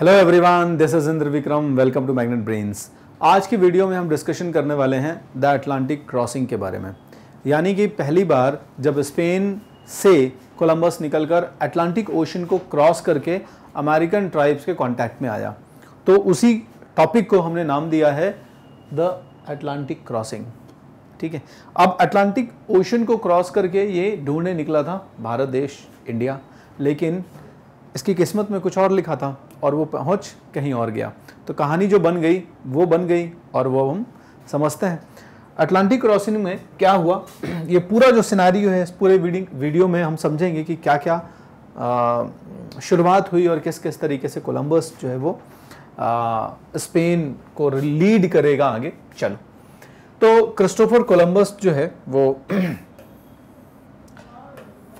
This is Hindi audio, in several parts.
hello everyone this is Indra Vikram welcome to magnet brains आज की वीडियो में हम डिस्कशन करने वाले हैं द अटलांटिक क्रॉसिंग के बारे में यानी कि पहली बार जब स्पेन से कोलंबस निकलकर अटलांटिक ओशन को क्रॉस करके अमेरिकन ट्राइब्स के कांटेक्ट में आया तो उसी टॉपिक को हमने नाम दिया है द अटलांटिक क्रॉसिंग ठीक है अब अटलांटिक ओशन को क्रॉस करके ये ढूंढने निकला था भारत देश इंडिया लेकिन इसकी किस्मत में कुछ और लिखा था और वो पहुँच कहीं और गया तो कहानी जो बन गई वो बन गई और वो हम समझते हैं अटलांटिक क्रॉसिंग में क्या हुआ ये पूरा जो सिनारियो है इस पूरे वीडियो में हम समझेंगे कि क्या क्या शुरुआत हुई और किस किस तरीके से कोलंबस जो है वो स्पेन को लीड करेगा आगे चलो तो क्रिस्टोफर कोलंबस जो है वो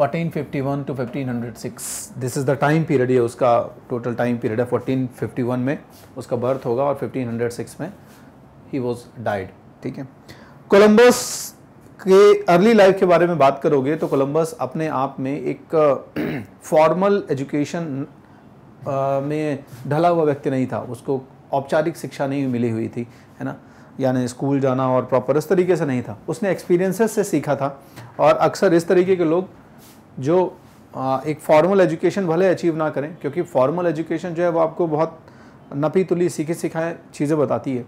1451 to 1506 this is the time period ये उसका टोटल टाइम पीरियड है 1451 में उसका बर्थ होगा और 1506 में ही वॉज डाइड ठीक है कोलंबस के अर्ली लाइफ के बारे में बात करोगे तो कोलंबस अपने आप में एक फॉर्मल एजुकेशन में ढला हुआ व्यक्ति नहीं था उसको औपचारिक शिक्षा नहीं मिली हुई थी है ना यानी स्कूल जाना और प्रॉपर इस तरीके से नहीं था उसने एक्सपीरियंसेस से सीखा था और अक्सर इस तरीके के लोग जो एक फॉर्मल एजुकेशन भले अचीव ना करें क्योंकि फॉर्मल एजुकेशन जो है वो आपको बहुत नपी तुली सीखे सिखाए चीज़ें बताती है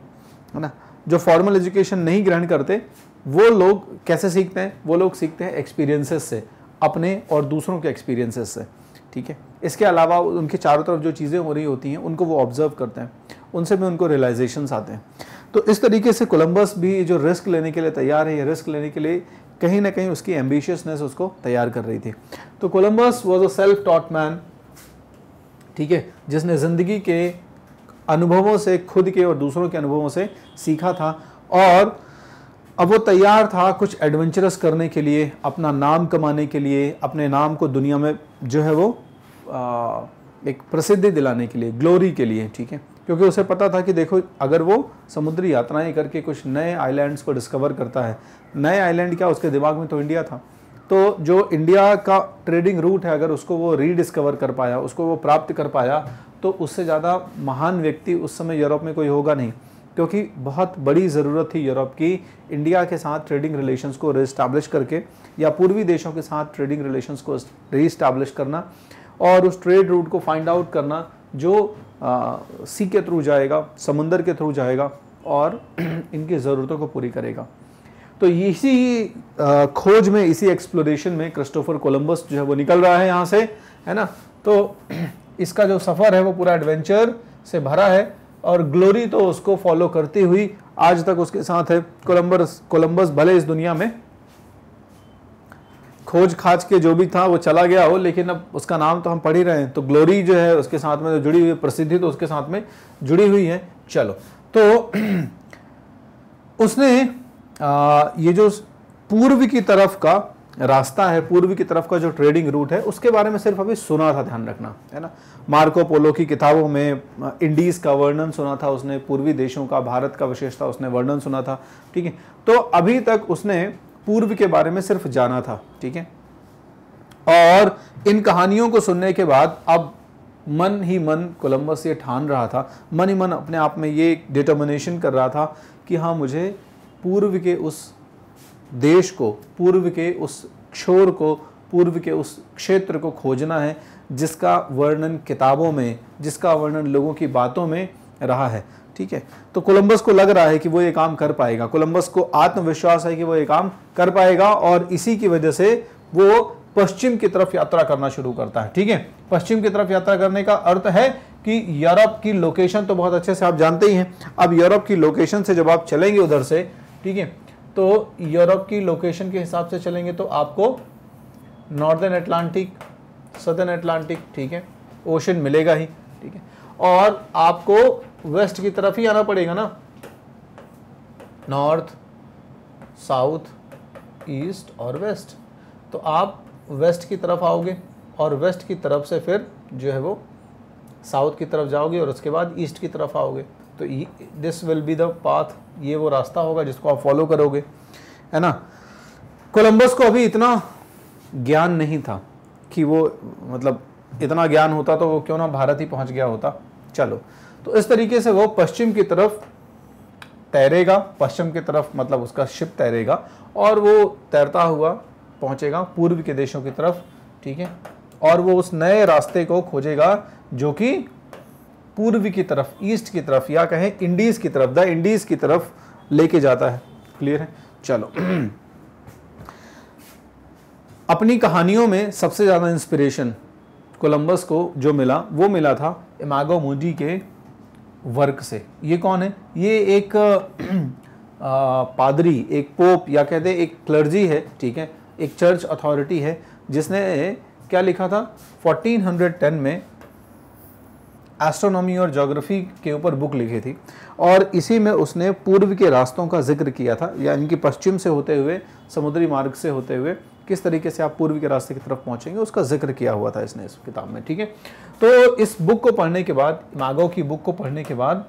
है ना जो फॉर्मल एजुकेशन नहीं ग्रहण करते वो लोग कैसे सीखते हैं वो लोग सीखते हैं एक्सपीरियंसेस से अपने और दूसरों के एक्सपीरियंसेस से ठीक है इसके अलावा उनके चारों तरफ जो चीज़ें हो रही होती हैं उनको वो ऑब्जर्व करते हैं उनसे भी उनको रियलाइजेशन आते हैं तो इस तरीके से कोलंबस भी जो रिस्क लेने के लिए तैयार है या रिस्क लेने के लिए कहीं ना कहीं उसकी एम्बिशियसनेस उसको तैयार कर रही थी तो Columbus was a self taught man ठीक है जिसने ज़िंदगी के अनुभवों से खुद के और दूसरों के अनुभवों से सीखा था और अब वो तैयार था कुछ एडवेंचरस करने के लिए अपना नाम कमाने के लिए अपने नाम को दुनिया में जो है वो आ, एक प्रसिद्धि दिलाने के लिए ग्लोरी के लिए ठीक है क्योंकि उसे पता था कि देखो अगर वो समुद्री यात्राएं करके कुछ नए आइलैंड्स को डिस्कवर करता है नए आइलैंड क्या उसके दिमाग में तो इंडिया था तो जो इंडिया का ट्रेडिंग रूट है अगर उसको वो रीडिस्कवर कर पाया उसको वो प्राप्त कर पाया तो उससे ज़्यादा महान व्यक्ति उस समय यूरोप में कोई होगा नहीं क्योंकि बहुत बड़ी ज़रूरत थी यूरोप की इंडिया के साथ ट्रेडिंग रिलेशंस को रीस्टाब्लिश करके या पूर्वी देशों के साथ ट्रेडिंग रिलेशंस को रीस्टाब्लिश करना और उस ट्रेड रूट को फाइंड आउट करना जो आ, सी के थ्रू जाएगा समुंदर के थ्रू जाएगा और इनकी ज़रूरतों को पूरी करेगा तो इसी खोज में इसी एक्सप्लोरेशन में क्रिस्टोफर कोलम्बस जो है वो निकल रहा है यहाँ से है ना तो इसका जो सफ़र है वो पूरा एडवेंचर से भरा है और ग्लोरी तो उसको फॉलो करती हुई आज तक उसके साथ है कोलम्बस कोलम्बस भले इस दुनिया में खोज खाज के जो भी था वो चला गया हो लेकिन अब उसका नाम तो हम पढ़ ही रहे हैं तो ग्लोरी जो है उसके साथ में जो जुड़ी हुई प्रसिद्धि तो उसके साथ में जुड़ी हुई है चलो तो उसने ये जो पूर्व की तरफ का रास्ता है पूर्व की तरफ का जो ट्रेडिंग रूट है उसके बारे में सिर्फ अभी सुना था ध्यान रखना है ना मार्को पोलो की किताबों में इंडीज़ का वर्णन सुना था उसने पूर्वी देशों का भारत का विशेषता उसने वर्णन सुना था ठीक है तो अभी तक उसने पूर्व के बारे में सिर्फ जाना था ठीक है और इन कहानियों को सुनने के बाद अब मन ही मन कोलंबस ये ठान रहा था मन ही मन अपने आप में ये डिटर्मिनेशन कर रहा था कि हाँ मुझे पूर्व के उस देश को पूर्व के उस क्षोर को पूर्व के उस क्षेत्र को खोजना है जिसका वर्णन किताबों में जिसका वर्णन लोगों की बातों में रहा है ठीक है तो कोलंबस को लग रहा है कि वो ये काम कर पाएगा कोलंबस को आत्मविश्वास है कि वो ये काम कर पाएगा और इसी की वजह से वो पश्चिम की तरफ यात्रा करना शुरू करता है ठीक है पश्चिम की तरफ यात्रा करने का अर्थ है कि यूरोप की लोकेशन तो बहुत अच्छे से आप जानते ही हैं अब यूरोप की लोकेशन से जब आप चलेंगे उधर से ठीक है तो यूरोप की लोकेशन के हिसाब से चलेंगे तो आपको नॉर्दर्न अटलांटिक सदर्न अटलांटिक ठीक है ओशन मिलेगा ही ठीक है और आपको वेस्ट की तरफ ही आना पड़ेगा ना नॉर्थ साउथ ईस्ट और वेस्ट तो आप वेस्ट की तरफ आओगे और वेस्ट की तरफ से फिर जो है वो साउथ की तरफ जाओगे और उसके बाद ईस्ट की तरफ आओगे तो this will be the path ये वो रास्ता होगा जिसको आप फॉलो करोगे है ना कोलंबस को अभी इतना ज्ञान नहीं था कि वो मतलब इतना ज्ञान होता तो वो क्यों ना भारत ही पहुंच गया होता चलो तो इस तरीके से वो पश्चिम की तरफ तैरेगा पश्चिम की तरफ मतलब उसका शिप तैरेगा और वो तैरता हुआ पहुंचेगा पूर्व के देशों की तरफ ठीक है और वो उस नए रास्ते को खोजेगा जो कि पूर्व की तरफ ईस्ट की तरफ या कहें इंडीज़ की तरफ द इंडीज़ की तरफ लेके जाता है क्लियर है चलो अपनी कहानियों में सबसे ज़्यादा इंस्पिरेशन कोलंबस को जो मिला वो मिला था इमागो मोदी के वर्क से ये कौन है ये एक आ, पादरी एक पोप या कहते एक क्लर्जी है ठीक है एक चर्च अथॉरिटी है जिसने क्या लिखा था 1410 में एस्ट्रोनॉमी और जोग्राफी के ऊपर बुक लिखी थी और इसी में उसने पूर्व के रास्तों का जिक्र किया था यानी कि पश्चिम से होते हुए समुद्री मार्ग से होते हुए किस तरीके से आप पूर्व के रास्ते की तरफ पहुंचेंगे उसका जिक्र किया हुआ था इसने इस किताब में ठीक है तो इस बुक को पढ़ने के बाद नागो की बुक को पढ़ने के बाद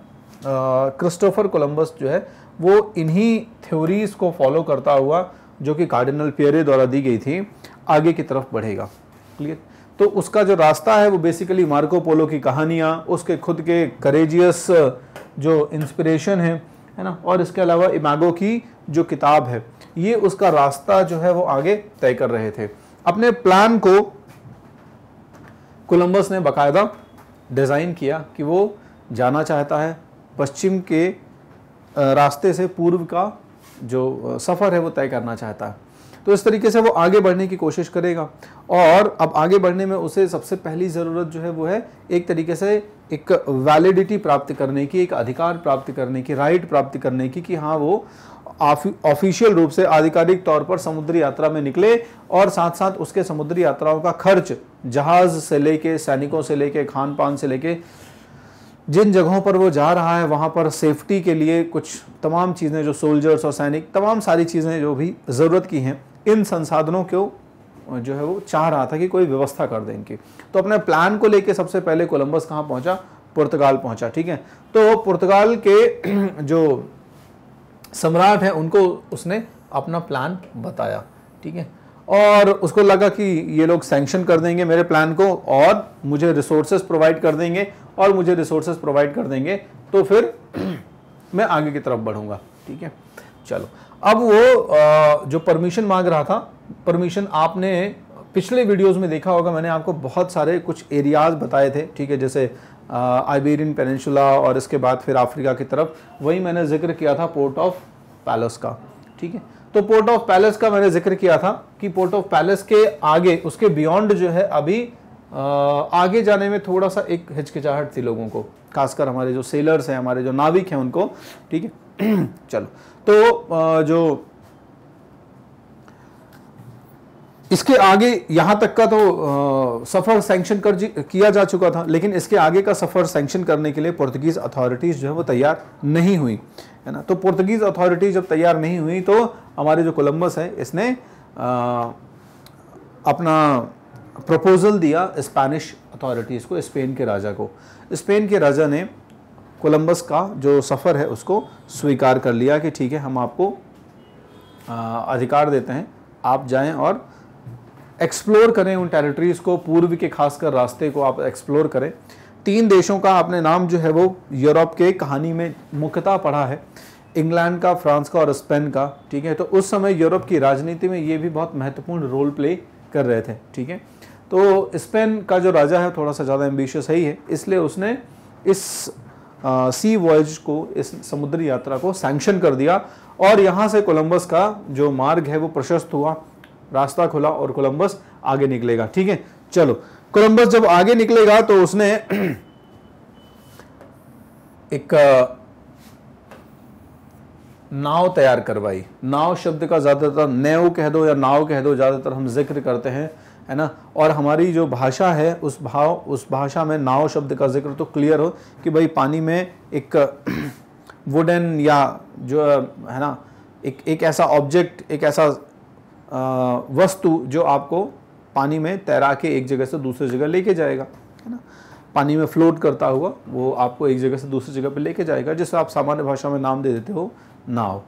क्रिस्टोफर कोलंबस जो है वो इन्हीं थ्योरीज को फॉलो करता हुआ जो कि कार्डिनल पियरे द्वारा दी गई थी आगे की तरफ बढ़ेगा क्लियर तो उसका जो रास्ता है वो बेसिकली मार्को पोलो की कहानियाँ उसके खुद के करेजियस जो इंस्पिरेशन है है ना और इसके अलावा इमागो की जो किताब है ये उसका रास्ता जो है वो आगे तय कर रहे थे अपने प्लान को कोलंबस ने बाकायदा डिज़ाइन किया कि वो जाना चाहता है पश्चिम के रास्ते से पूर्व का जो सफ़र है वो तय करना चाहता है तो इस तरीके से वो आगे बढ़ने की कोशिश करेगा और अब आगे बढ़ने में उसे सबसे पहली ज़रूरत जो है वो है एक तरीके से एक वैलिडिटी प्राप्त करने की एक अधिकार प्राप्त करने की राइट प्राप्त करने की कि हाँ वो ऑफिशियल रूप से आधिकारिक तौर पर समुद्री यात्रा में निकले और साथ साथ उसके समुद्री यात्राओं का खर्च जहाज़ से लेके सैनिकों से लेके खान पान से लेके जिन जगहों पर वो जा रहा है वहाँ पर सेफ्टी के लिए कुछ तमाम चीज़ें जो सोल्जर्स और सैनिक तमाम सारी चीज़ें जो भी ज़रूरत की हैं इन संसाधनों को जो है वो चाह रहा था कि कोई व्यवस्था कर दें इनकी तो अपने प्लान को लेके सबसे पहले कोलंबस कहाँ पहुँचा पुर्तगाल पहुँचा ठीक है तो पुर्तगाल के जो सम्राट हैं उनको उसने अपना प्लान बताया ठीक है और उसको लगा कि ये लोग सैंक्शन कर देंगे मेरे प्लान को और मुझे रिसोर्सेज प्रोवाइड कर देंगे और मुझे रिसोर्सेज प्रोवाइड कर देंगे तो फिर मैं आगे की तरफ बढ़ूँगा ठीक है चलो अब वो जो परमिशन मांग रहा था परमिशन आपने पिछले वीडियोस में देखा होगा मैंने आपको बहुत सारे कुछ एरियाज़ बताए थे ठीक है जैसे आइबेरियन पेनशुला और इसके बाद फिर अफ्रीका की तरफ वही मैंने जिक्र किया था पोर्ट ऑफ पैलस का ठीक है तो पोर्ट ऑफ पैलेस का मैंने जिक्र किया था कि पोर्ट ऑफ पैलेस के आगे उसके बियॉन्ड जो है अभी आगे जाने में थोड़ा सा एक हिचकिचाहट थी लोगों को खासकर हमारे जो सेलर्स हैं हमारे जो नाविक हैं उनको ठीक है चलो तो जो इसके आगे यहां तक का तो सफर सैंक्शन कर किया जा चुका था लेकिन इसके आगे का सफर सैंक्शन करने के लिए पुर्तगीज अथॉरिटीज जो है वो तैयार नहीं हुई है ना तो पुर्तगीज़ अथॉरिटी जब तैयार नहीं हुई तो हमारे जो कोलम्बस है इसने आ, अपना प्रपोज़ल दिया स्पेनिश अथॉरिटीज़ को स्पेन के राजा को स्पेन के राजा ने कोलम्बस का जो सफ़र है उसको स्वीकार कर लिया कि ठीक है हम आपको आ, अधिकार देते हैं आप जाएं और एक्सप्लोर करें उन टेरिटरीज़ को पूर्व के खासकर रास्ते को आप एक्सप्लोर करें तीन देशों का आपने नाम जो है वो यूरोप के कहानी में मुख्यतः पढ़ा है इंग्लैंड का फ्रांस का और स्पेन का ठीक है तो उस समय यूरोप की राजनीति में ये भी बहुत महत्वपूर्ण रोल प्ले कर रहे थे ठीक है तो स्पेन का जो राजा है थोड़ा सा ज़्यादा एम्बिशियस ही है इसलिए उसने इस आ, सी वॉयज को इस समुद्री यात्रा को सैंक्शन कर दिया और यहाँ से कोलंबस का जो मार्ग है वो प्रशस्त हुआ रास्ता खुला और कोलंबस आगे निकलेगा ठीक है चलो कोलंबस जब आगे निकलेगा तो उसने एक नाव तैयार करवाई नाव शब्द का ज़्यादातर नैव कह दो या नाव कह दो ज़्यादातर हम जिक्र करते हैं है ना और हमारी जो भाषा है उस भाव उस भाषा में नाव शब्द का जिक्र तो क्लियर हो कि भाई पानी में एक वुडन या जो है ना एक एक ऐसा ऑब्जेक्ट एक ऐसा वस्तु जो आपको पानी में तैरा के एक जगह से दूसरी जगह लेके जाएगा है ना पानी में फ्लोट करता हुआ वो आपको एक जगह से दूसरी जगह पे लेके जाएगा जिसे आप सामान्य भाषा में नाम दे देते हो नाव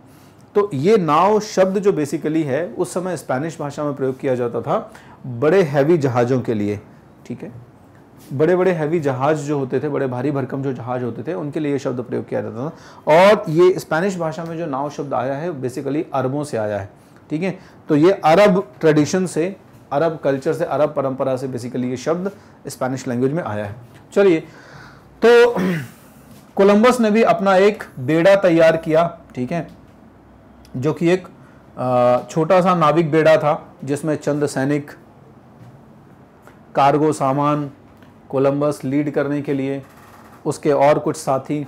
तो ये नाव शब्द जो बेसिकली है उस समय स्पैनिश भाषा में प्रयोग किया जाता था बड़े हैवी जहाज़ों के लिए ठीक है बड़े बड़े हैवी जहाज जो होते थे बड़े भारी भरकम जो जहाज होते थे उनके लिए शब्द प्रयोग किया जाता था और ये स्पैनिश भाषा में जो नाव शब्द आया है बेसिकली अरबों से आया है ठीक है तो ये अरब ट्रेडिशन से अरब कल्चर से अरब परंपरा से बेसिकली ये शब्द स्पैनिश लैंग्वेज में आया है चलिए तो कोलंबस ने भी अपना एक बेड़ा तैयार किया ठीक है जो कि एक छोटा सा नाविक बेड़ा था जिसमें चंद सैनिक कार्गो सामान कोलंबस लीड करने के लिए उसके और कुछ साथी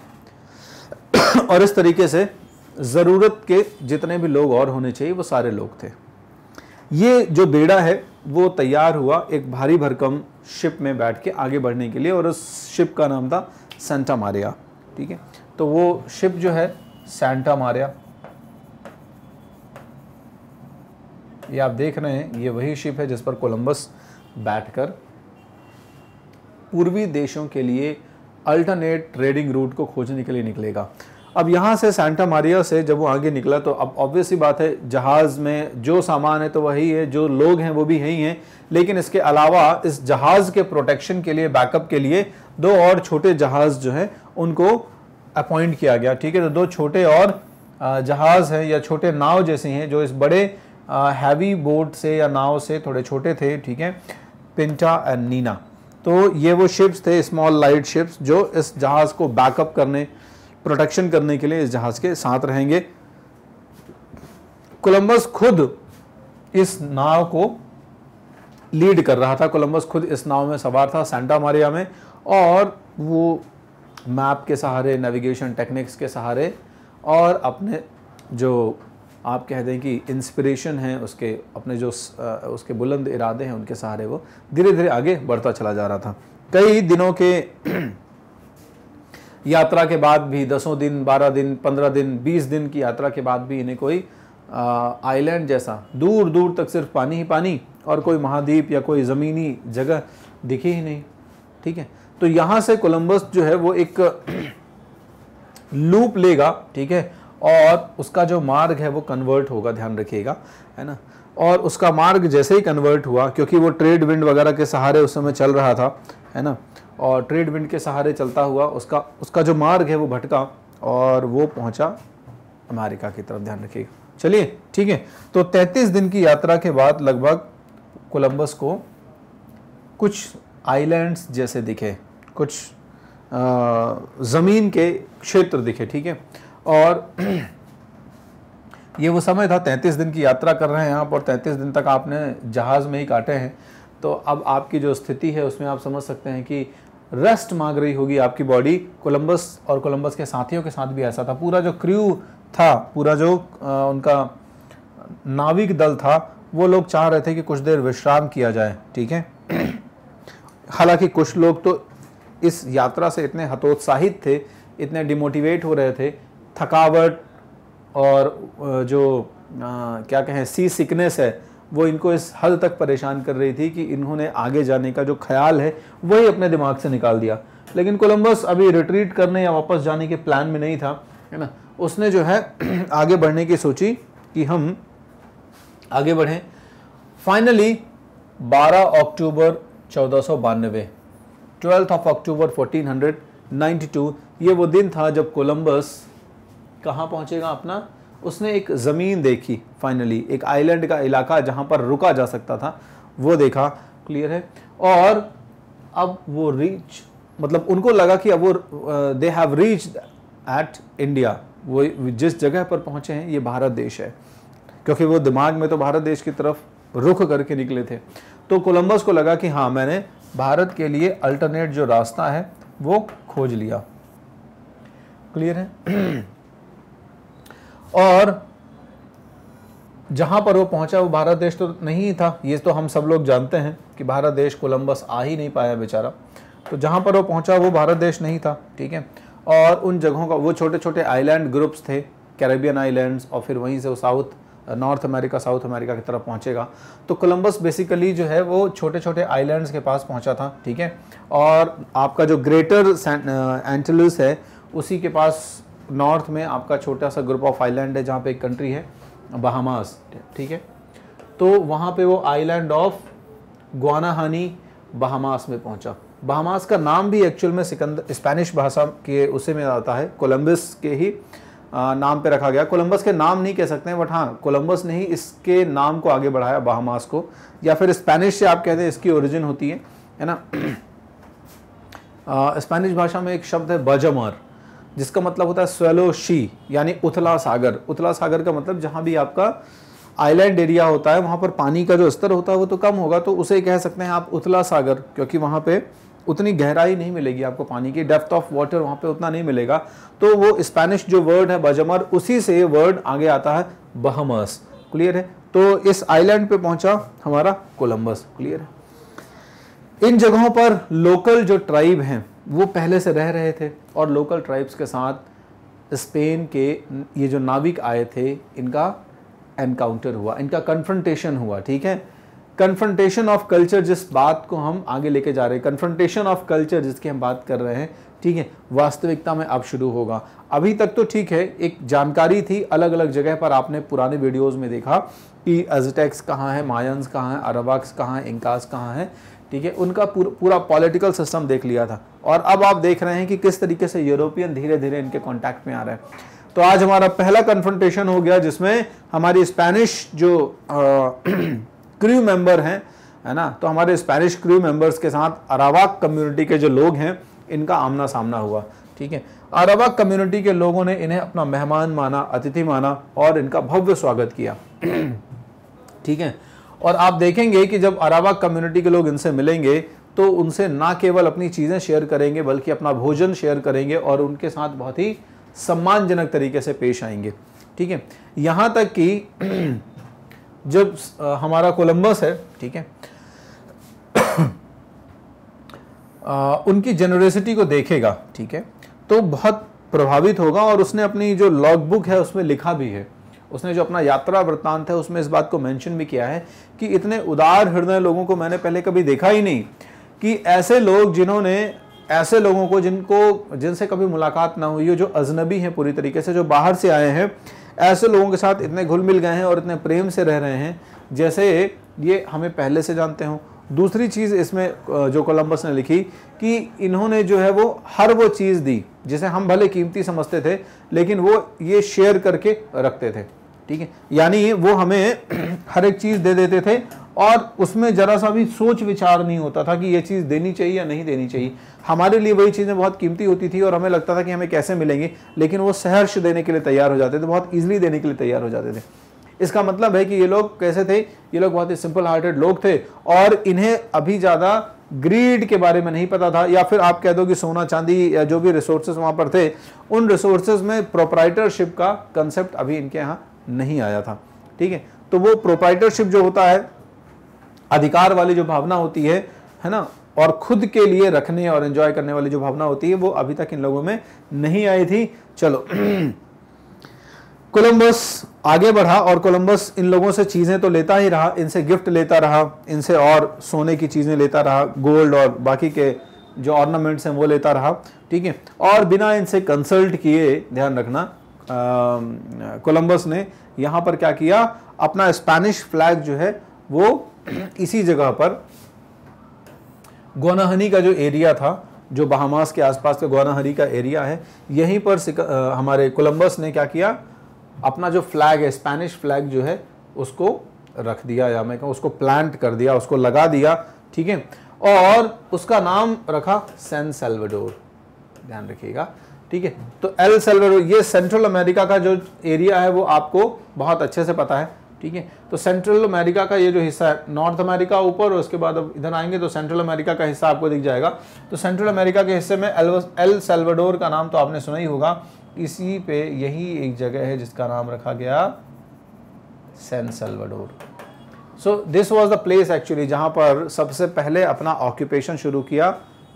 और इस तरीके से ज़रूरत के जितने भी लोग और होने चाहिए वो सारे लोग थे ये जो बेड़ा है वो तैयार हुआ एक भारी भरकम शिप में बैठ के आगे बढ़ने के लिए और उस शिप का नाम था सेंटा मारिया ठीक है तो वो शिप जो है सेंटा मारिया ये आप देख रहे हैं ये वही शिप है जिस पर कोलंबस बैठकर पूर्वी देशों के लिए अल्टरनेट ट्रेडिंग रूट को खोजने के लिए निकलेगा अब यहाँ से सेंटा मारिया से जब वो आगे निकला तो अब ऑब्वियसली बात है जहाज़ में जो सामान है तो वही है जो लोग हैं वो भी यही हैं लेकिन इसके अलावा इस जहाज़ के प्रोटेक्शन के लिए बैकअप के लिए दो और छोटे जहाज़ जो हैं उनको अपॉइंट किया गया ठीक है तो दो छोटे और जहाज़ हैं या छोटे नाव जैसे हैं जो इस बड़े हैवी बोट से या नाव से थोड़े छोटे थे ठीक है पिंटा एंड नीना तो ये वो शिप्स थे स्मॉल लाइट शिप्स जो इस जहाज़ को बैकअप करने प्रोटेक्शन करने के लिए इस जहाज़ के साथ रहेंगे कोलंबस खुद इस नाव को लीड कर रहा था कोलंबस खुद इस नाव में सवार था सेंटा मारिया में और वो मैप के सहारे नेविगेशन टेक्निक्स के सहारे और अपने जो आप कह दें कि इंस्पिरेशन है उसके अपने जो उसके बुलंद इरादे हैं उनके सहारे वो धीरे धीरे आगे बढ़ता चला जा रहा था कई दिनों के यात्रा के बाद भी दसों दिन बारह दिन पंद्रह दिन बीस दिन की यात्रा के बाद भी इन्हें कोई आइलैंड जैसा दूर दूर तक सिर्फ पानी ही पानी और कोई महाद्वीप या कोई ज़मीनी जगह दिखी ही नहीं ठीक है तो यहाँ से कोलंबस जो है वो एक लूप लेगा ठीक है और उसका जो मार्ग है वो कन्वर्ट होगा ध्यान रखिएगा है ना और उसका मार्ग जैसे ही कन्वर्ट हुआ क्योंकि वो ट्रेड विंड वगैरह के सहारे उस समय चल रहा था है ना और ट्रेड विंड के सहारे चलता हुआ उसका उसका जो मार्ग है वो भटका और वो पहुंचा अमेरिका की तरफ ध्यान रखिएगा चलिए ठीक है तो 33 दिन की यात्रा के बाद लगभग कोलंबस को कुछ आइलैंड्स जैसे दिखे कुछ ज़मीन के क्षेत्र दिखे ठीक है और ये वो समय था 33 दिन की यात्रा कर रहे हैं आप और 33 दिन तक आपने जहाज़ में ही काटे हैं तो अब आपकी जो स्थिति है उसमें आप समझ सकते हैं कि रेस्ट मांग रही होगी आपकी बॉडी कोलंबस और कोलंबस के साथियों के साथ भी ऐसा था पूरा जो क्रू था पूरा जो आ, उनका नाविक दल था वो लोग चाह रहे थे कि कुछ देर विश्राम किया जाए ठीक है हालांकि कुछ लोग तो इस यात्रा से इतने हतोत्साहित थे इतने डिमोटिवेट हो रहे थे थकावट और जो आ, क्या कहें सी सिकनेस है वो इनको इस हद तक परेशान कर रही थी कि इन्होंने आगे जाने का जो ख्याल है वही अपने दिमाग से निकाल दिया लेकिन कोलंबस अभी रिट्रीट करने या वापस जाने के प्लान में नहीं था है ना उसने जो है आगे बढ़ने की सोची कि हम आगे बढ़ें फाइनली 12 अक्टूबर चौदह ट्वेल्थ ऑफ अक्टूबर 1492 ये वो दिन था जब कोलंबस कहाँ पहुँचेगा अपना उसने एक ज़मीन देखी फाइनली एक आइलैंड का इलाका जहाँ पर रुका जा सकता था वो देखा क्लियर है और अब वो रीच मतलब उनको लगा कि अब वो they have reach at India वो जिस जगह पर पहुँचे हैं ये भारत देश है क्योंकि वो दिमाग में तो भारत देश की तरफ रुख करके निकले थे तो कोलंबस को लगा कि हाँ मैंने भारत के लिए अल्टरनेट जो रास्ता है वो खोज लिया क्लियर है और जहाँ पर वो पहुँचा वो भारत देश तो नहीं था ये तो हम सब लोग जानते हैं कि भारत देश कोलंबस आ ही नहीं पाया बेचारा तो जहाँ पर वो पहुँचा वो भारत देश नहीं था ठीक है और उन जगहों का वो छोटे छोटे आइलैंड ग्रुप्स थे कैरेबियन आइलैंड्स और फिर वहीं से वो south north America south America की तरफ पहुंचेगा तो कोलंबस बेसिकली जो है वो छोटे छोटे आइलैंड्स के पास पहुंचा था ठीक है और आपका जो ग्रेटर एंटलस है उसी के पास नॉर्थ में आपका छोटा सा ग्रुप ऑफ आइलैंड है जहाँ पे एक कंट्री है बहामास ठीक है तो वहाँ पे वो आइलैंड ऑफ गुआनाहानी बहामास में पहुँचा बहामास का नाम भी एक्चुअल में सिकंदर स्पेनिश भाषा के उसे में आता है कोलंबस के ही नाम पे रखा गया कोलंबस के नाम नहीं कह सकते हैं बट हाँ कोलंबस ने ही इसके नाम को आगे बढ़ाया बहामास को या फिर स्पेनिश से आप कहते हैं इसकी ओरिजिन होती है है ना स्पेनिश भाषा में एक शब्द है बजमर जिसका मतलब होता है स्वेलो शी यानी उथला सागर उथला सागर का मतलब जहाँ भी आपका आइलैंड एरिया होता है वहाँ पर पानी का जो स्तर होता है वो तो कम होगा तो उसे कह सकते हैं आप उथला सागर क्योंकि वहाँ पर उतनी गहराई नहीं मिलेगी आपको पानी की डेप्थ ऑफ वाटर वहाँ पे उतना नहीं मिलेगा तो वो स्पेनिश जो वर्ड है बजमर उसी से वर्ड आगे आता है बहमस क्लियर है तो इस आइलैंड पे पहुंचा हमारा कोलंबस क्लियर है इन जगहों पर लोकल जो ट्राइब हैं वो पहले से रह रहे थे और लोकल ट्राइब्स के साथ स्पेन के ये जो नाविक आए थे इनका एनकाउंटर हुआ इनका कन्फ्रंटेशन हुआ ठीक है कन्फ्रंटेशन ऑफ कल्चर जिस बात को हम आगे लेके जा रहे हैं कन्फ्रंटेशन ऑफ कल्चर जिसकी हम बात कर रहे हैं ठीक है वास्तविकता में अब शुरू होगा अभी तक तो ठीक है एक जानकारी थी अलग अलग जगह पर आपने पुराने वीडियोस में देखा कि अजटेक्स कहाँ है मायंस कहाँ है अरबाक्स कहाँ है इंकास कहाँ है ठीक है उनका पूर, पूरा पॉलिटिकल सिस्टम देख लिया था और अब आप देख रहे हैं कि किस तरीके से यूरोपियन धीरे धीरे इनके कॉन्टैक्ट में आ रहे हैं तो आज हमारा पहला कन्फ्रंटेशन हो गया जिसमें हमारी स्पेनिश जो आ, क्रू मेंबर हैं है ना तो हमारे स्पेनिश क्रू मेंबर्स के साथ अरावाक कम्युनिटी के जो लोग हैं इनका आमना सामना हुआ ठीक है अरावाक कम्युनिटी के लोगों ने इन्हें अपना मेहमान माना अतिथि माना और इनका भव्य स्वागत किया ठीक है और आप देखेंगे कि जब अरावाक कम्युनिटी के लोग इनसे मिलेंगे तो उनसे ना केवल अपनी चीज़ें शेयर करेंगे बल्कि अपना भोजन शेयर करेंगे और उनके साथ बहुत ही सम्मानजनक तरीके से पेश आएंगे ठीक है यहाँ तक कि जब हमारा कोलंबस है ठीक है आ, उनकी जेनरेसिटी को देखेगा ठीक है तो बहुत प्रभावित होगा और उसने अपनी जो लॉग बुक है उसमें लिखा भी है उसने जो अपना यात्रा वृत्तांत है उसमें इस बात को मेंशन भी किया है कि इतने उदार हृदय लोगों को मैंने पहले कभी देखा ही नहीं कि ऐसे लोग जिन्होंने ऐसे लोगों को जिनको जिनसे कभी मुलाकात ना हुई हो जो अजनबी हैं पूरी तरीके से जो बाहर से आए हैं ऐसे लोगों के साथ इतने घुल मिल गए हैं और इतने प्रेम से रह रहे हैं जैसे ये हमें पहले से जानते हों दूसरी चीज़ इसमें जो कोलंबस ने लिखी कि इन्होंने जो है वो हर वो चीज़ दी जिसे हम भले कीमती समझते थे लेकिन वो ये शेयर करके रखते थे ठीक है यानी वो हमें हर एक चीज़ दे देते थे और उसमें ज़रा सा भी सोच विचार नहीं होता था कि ये चीज़ देनी चाहिए या नहीं देनी चाहिए हमारे लिए वही चीज़ें बहुत कीमती होती थी और हमें लगता था कि हमें कैसे मिलेंगे लेकिन वो सहर्ष देने के लिए तैयार हो जाते थे बहुत ईजिली देने के लिए तैयार हो जाते थे इसका मतलब है कि ये लोग कैसे थे ये लोग बहुत ही सिंपल हार्टेड लोग थे और इन्हें अभी ज़्यादा ग्रीड के बारे में नहीं पता था या फिर आप कह दो कि सोना चांदी या जो भी रिसोर्सेज वहाँ पर थे उन रिसोर्सेज में प्रोपराइटरशिप का कंसेप्ट अभी इनके यहाँ नहीं आया था ठीक है तो वो प्रोपराइटरशिप जो होता है अधिकार वाली जो भावना होती है है ना और खुद के लिए रखने और एंजॉय करने वाली जो भावना होती है वो अभी तक इन लोगों में नहीं आई थी चलो कोलंबस आगे बढ़ा और कोलंबस इन लोगों से चीज़ें तो लेता ही रहा इनसे गिफ्ट लेता रहा इनसे और सोने की चीज़ें लेता रहा गोल्ड और बाकी के जो ऑर्नामेंट्स हैं वो लेता रहा ठीक है और बिना इनसे कंसल्ट किए ध्यान रखना कोलंबस ने यहाँ पर क्या किया अपना स्पेनिश फ्लैग जो है वो इसी जगह पर गोनाहनी का जो एरिया था जो बहामास के आसपास का गोनाहनी का एरिया है यहीं पर आ, हमारे कोलंबस ने क्या किया अपना जो फ्लैग है स्पेनिश फ्लैग जो है उसको रख दिया या मैं कहूँ उसको प्लांट कर दिया उसको लगा दिया ठीक है और उसका नाम रखा सैन सेल्वाडोर ध्यान रखिएगा ठीक है तो एल सेल्वाडोर ये सेंट्रल अमेरिका का जो एरिया है वो आपको बहुत अच्छे से पता है ठीक है तो सेंट्रल अमेरिका का ये जो हिस्सा है नॉर्थ अमेरिका ऊपर और उसके बाद अब इधर आएंगे तो सेंट्रल अमेरिका का हिस्सा आपको दिख जाएगा तो सेंट्रल अमेरिका के हिस्से में एल एल सेल्वाडोर का नाम तो आपने सुना ही होगा इसी पे यही एक जगह है जिसका नाम रखा गया San Salvador so this was the place actually जहाँ पर सबसे पहले अपना ऑक्यूपेशन शुरू किया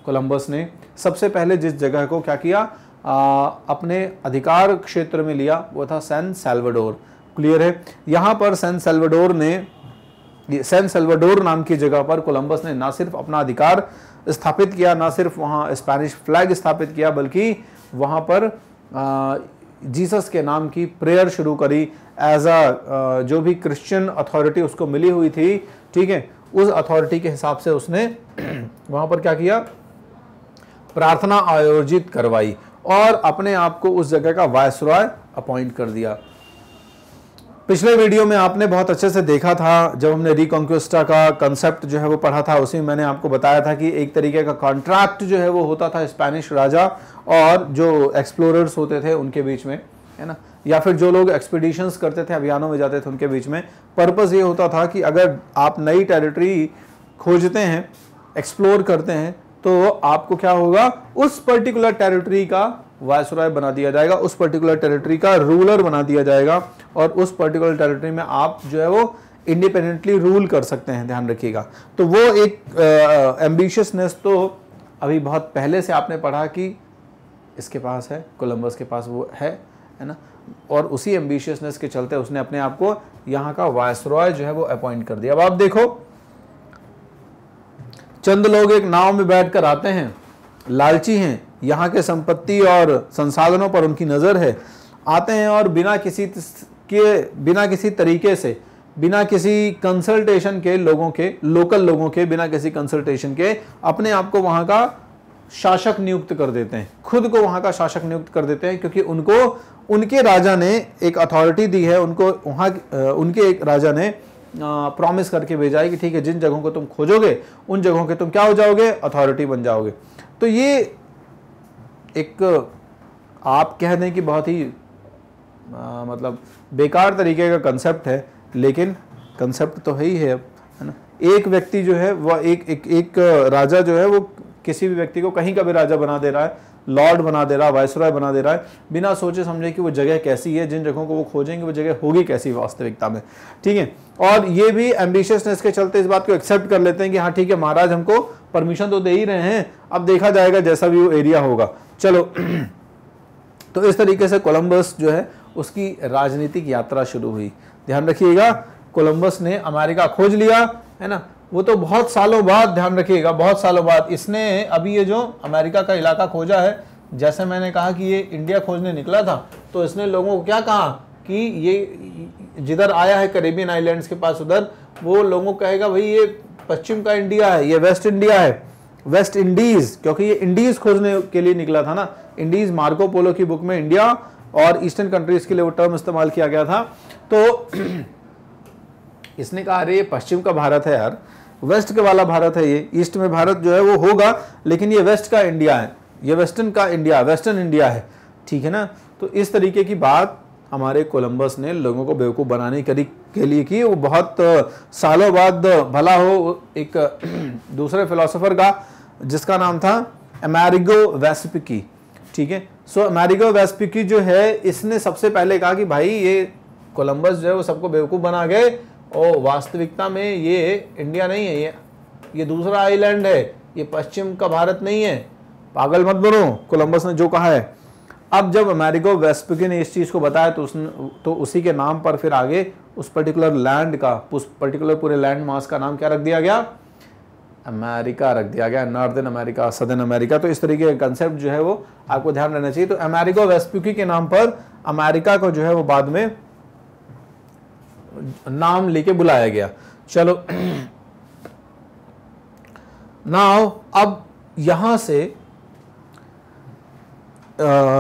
कोलम्बस ने सबसे पहले जिस जगह को क्या किया आ, अपने अधिकार क्षेत्र में लिया वो था सैन सेल्वाडोर क्लियर है यहाँ पर सैन सेल्वाडोर ने सैन सेल्वाडोर नाम की जगह पर कोलंबस ने ना सिर्फ अपना अधिकार स्थापित किया ना सिर्फ वहाँ स्पैनिश फ्लैग स्थापित किया बल्कि वहाँ पर जीसस के नाम की प्रेयर शुरू करी एज अ जो भी क्रिश्चियन अथॉरिटी उसको मिली हुई थी ठीक है उस अथॉरिटी के हिसाब से उसने वहाँ पर क्या किया प्रार्थना आयोजित करवाई और अपने आप को उस जगह का वायसराय अपॉइंट कर दिया पिछले वीडियो में आपने बहुत अच्छे से देखा था जब हमने रिकॉन्क्वेस्टा का कंसेप्ट जो है वो पढ़ा था उसी में मैंने आपको बताया था कि एक तरीके का कॉन्ट्रैक्ट जो है वो होता था स्पेनिश राजा और जो एक्सप्लोरर्स होते थे उनके बीच में है ना या फिर जो लोग एक्सपीडिशंस करते थे अभियानों में जाते थे उनके बीच में पर्पज़ ये होता था कि अगर आप नई टेरिटरी खोजते हैं एक्सप्लोर करते हैं तो आपको क्या होगा उस पर्टिकुलर टेरिटरी का वायसराय बना दिया जाएगा उस पर्टिकुलर टेरिटरी का रूलर बना दिया जाएगा और उस पर्टिकुलर टेरिटरी में आप जो है वो इंडिपेंडेंटली रूल कर सकते हैं ध्यान रखिएगा तो वो एक एम्बिशियसनेस तो अभी बहुत पहले से आपने पढ़ा कि इसके पास है कोलम्बस के पास वो है है ना और उसी एम्बिशियसनेस के चलते उसने अपने आप को यहाँ का वायसरॉय जो है वो अपॉइंट कर दिया अब आप देखो चंद लोग एक नाव में बैठकर आते हैं लालची हैं यहाँ के संपत्ति और संसाधनों पर उनकी नज़र है आते हैं और बिना किसी के बिना किसी तरीके से बिना किसी कंसल्टेशन के लोगों के लोकल लोगों के बिना किसी कंसल्टेशन के अपने आप को वहाँ का शासक नियुक्त कर देते हैं खुद को वहाँ का शासक नियुक्त कर देते हैं क्योंकि उनको उनके राजा ने एक अथॉरिटी दी है उनको वहाँ उनके एक राजा ने प्रॉमिस करके भेजा है कि ठीक है जिन जगहों को तुम खोजोगे उन जगहों के तुम क्या हो जाओगे अथॉरिटी बन जाओगे तो ये एक आप कह दें कि बहुत ही आ, मतलब बेकार तरीके का कंसेप्ट है लेकिन कंसेप्ट तो है ही है अब है ना एक व्यक्ति जो है वह एक, एक एक राजा जो है वो किसी भी व्यक्ति को कहीं का भी राजा बना दे रहा है लॉर्ड बना दे रहा है वायसराय बना दे रहा है बिना सोचे समझे कि वो जगह कैसी है जिन जगहों को वो खोजेंगे वो जगह होगी कैसी वास्तविकता में ठीक है और ये भी एम्बिशियसनेस के चलते इस बात को एक्सेप्ट कर लेते हैं कि हाँ ठीक है महाराज हमको परमिशन तो दे ही रहे हैं अब देखा जाएगा जैसा भी वो एरिया होगा चलो तो इस तरीके से कोलंबस जो है उसकी राजनीतिक यात्रा शुरू हुई ध्यान रखिएगा कोलंबस ने अमेरिका खोज लिया है ना वो तो बहुत सालों बाद ध्यान रखिएगा बहुत सालों बाद इसने अभी ये जो अमेरिका का इलाका खोजा है जैसे मैंने कहा कि ये इंडिया खोजने निकला था तो इसने लोगों को क्या कहा कि ये जिधर आया है करेबियन आइलैंड्स के पास उधर वो लोगों को कहेगा भाई ये पश्चिम का इंडिया है ये वेस्ट इंडिया है वेस्ट इंडीज क्योंकि ये इंडीज खोजने के लिए निकला था ना इंडीज मार्को पोलो की बुक में इंडिया और ईस्टर्न कंट्रीज के लिए वो टर्म इस्तेमाल किया गया था तो इसने कहा अरे पश्चिम का भारत है यार वेस्ट के वाला भारत है ये ईस्ट में भारत जो है वो होगा लेकिन ये वेस्ट का इंडिया है ये वेस्टर्न का इंडिया वेस्टर्न इंडिया है ठीक है ना तो इस तरीके की बात हमारे कोलंबस ने लोगों को बेवकूफ़ बनाने करी के लिए की वो बहुत सालों बाद भला हो एक दूसरे फिलोसोफर का जिसका नाम था अमेरिगो वेस्पिकी ठीक है सो अमेरिगो वेस्पिकी जो है इसने सबसे पहले कहा कि भाई ये कोलंबस जो है वो सबको बेवकूफ़ बना गए और वास्तविकता में ये इंडिया नहीं है ये ये दूसरा आइलैंड है ये पश्चिम का भारत नहीं है पागल मत बनो कोलंबस ने जो कहा है अब जब अमेरिको ने इस चीज़ को बताया तो उसने तो उसी के नाम पर फिर आगे उस पर्टिकुलर लैंड का उस पर्टिकुलर पूरे लैंड मास का नाम क्या रख दिया गया अमेरिका रख दिया गया नॉर्दर्न अमेरिका सदर्न अमेरिका तो इस तरीके का कंसेप्ट जो है वो आपको ध्यान रखना चाहिए तो अमेरिको वेस्पिकी के नाम पर अमेरिका को जो है वो बाद में नाम लेके बुलाया गया चलो नाव अब यहां से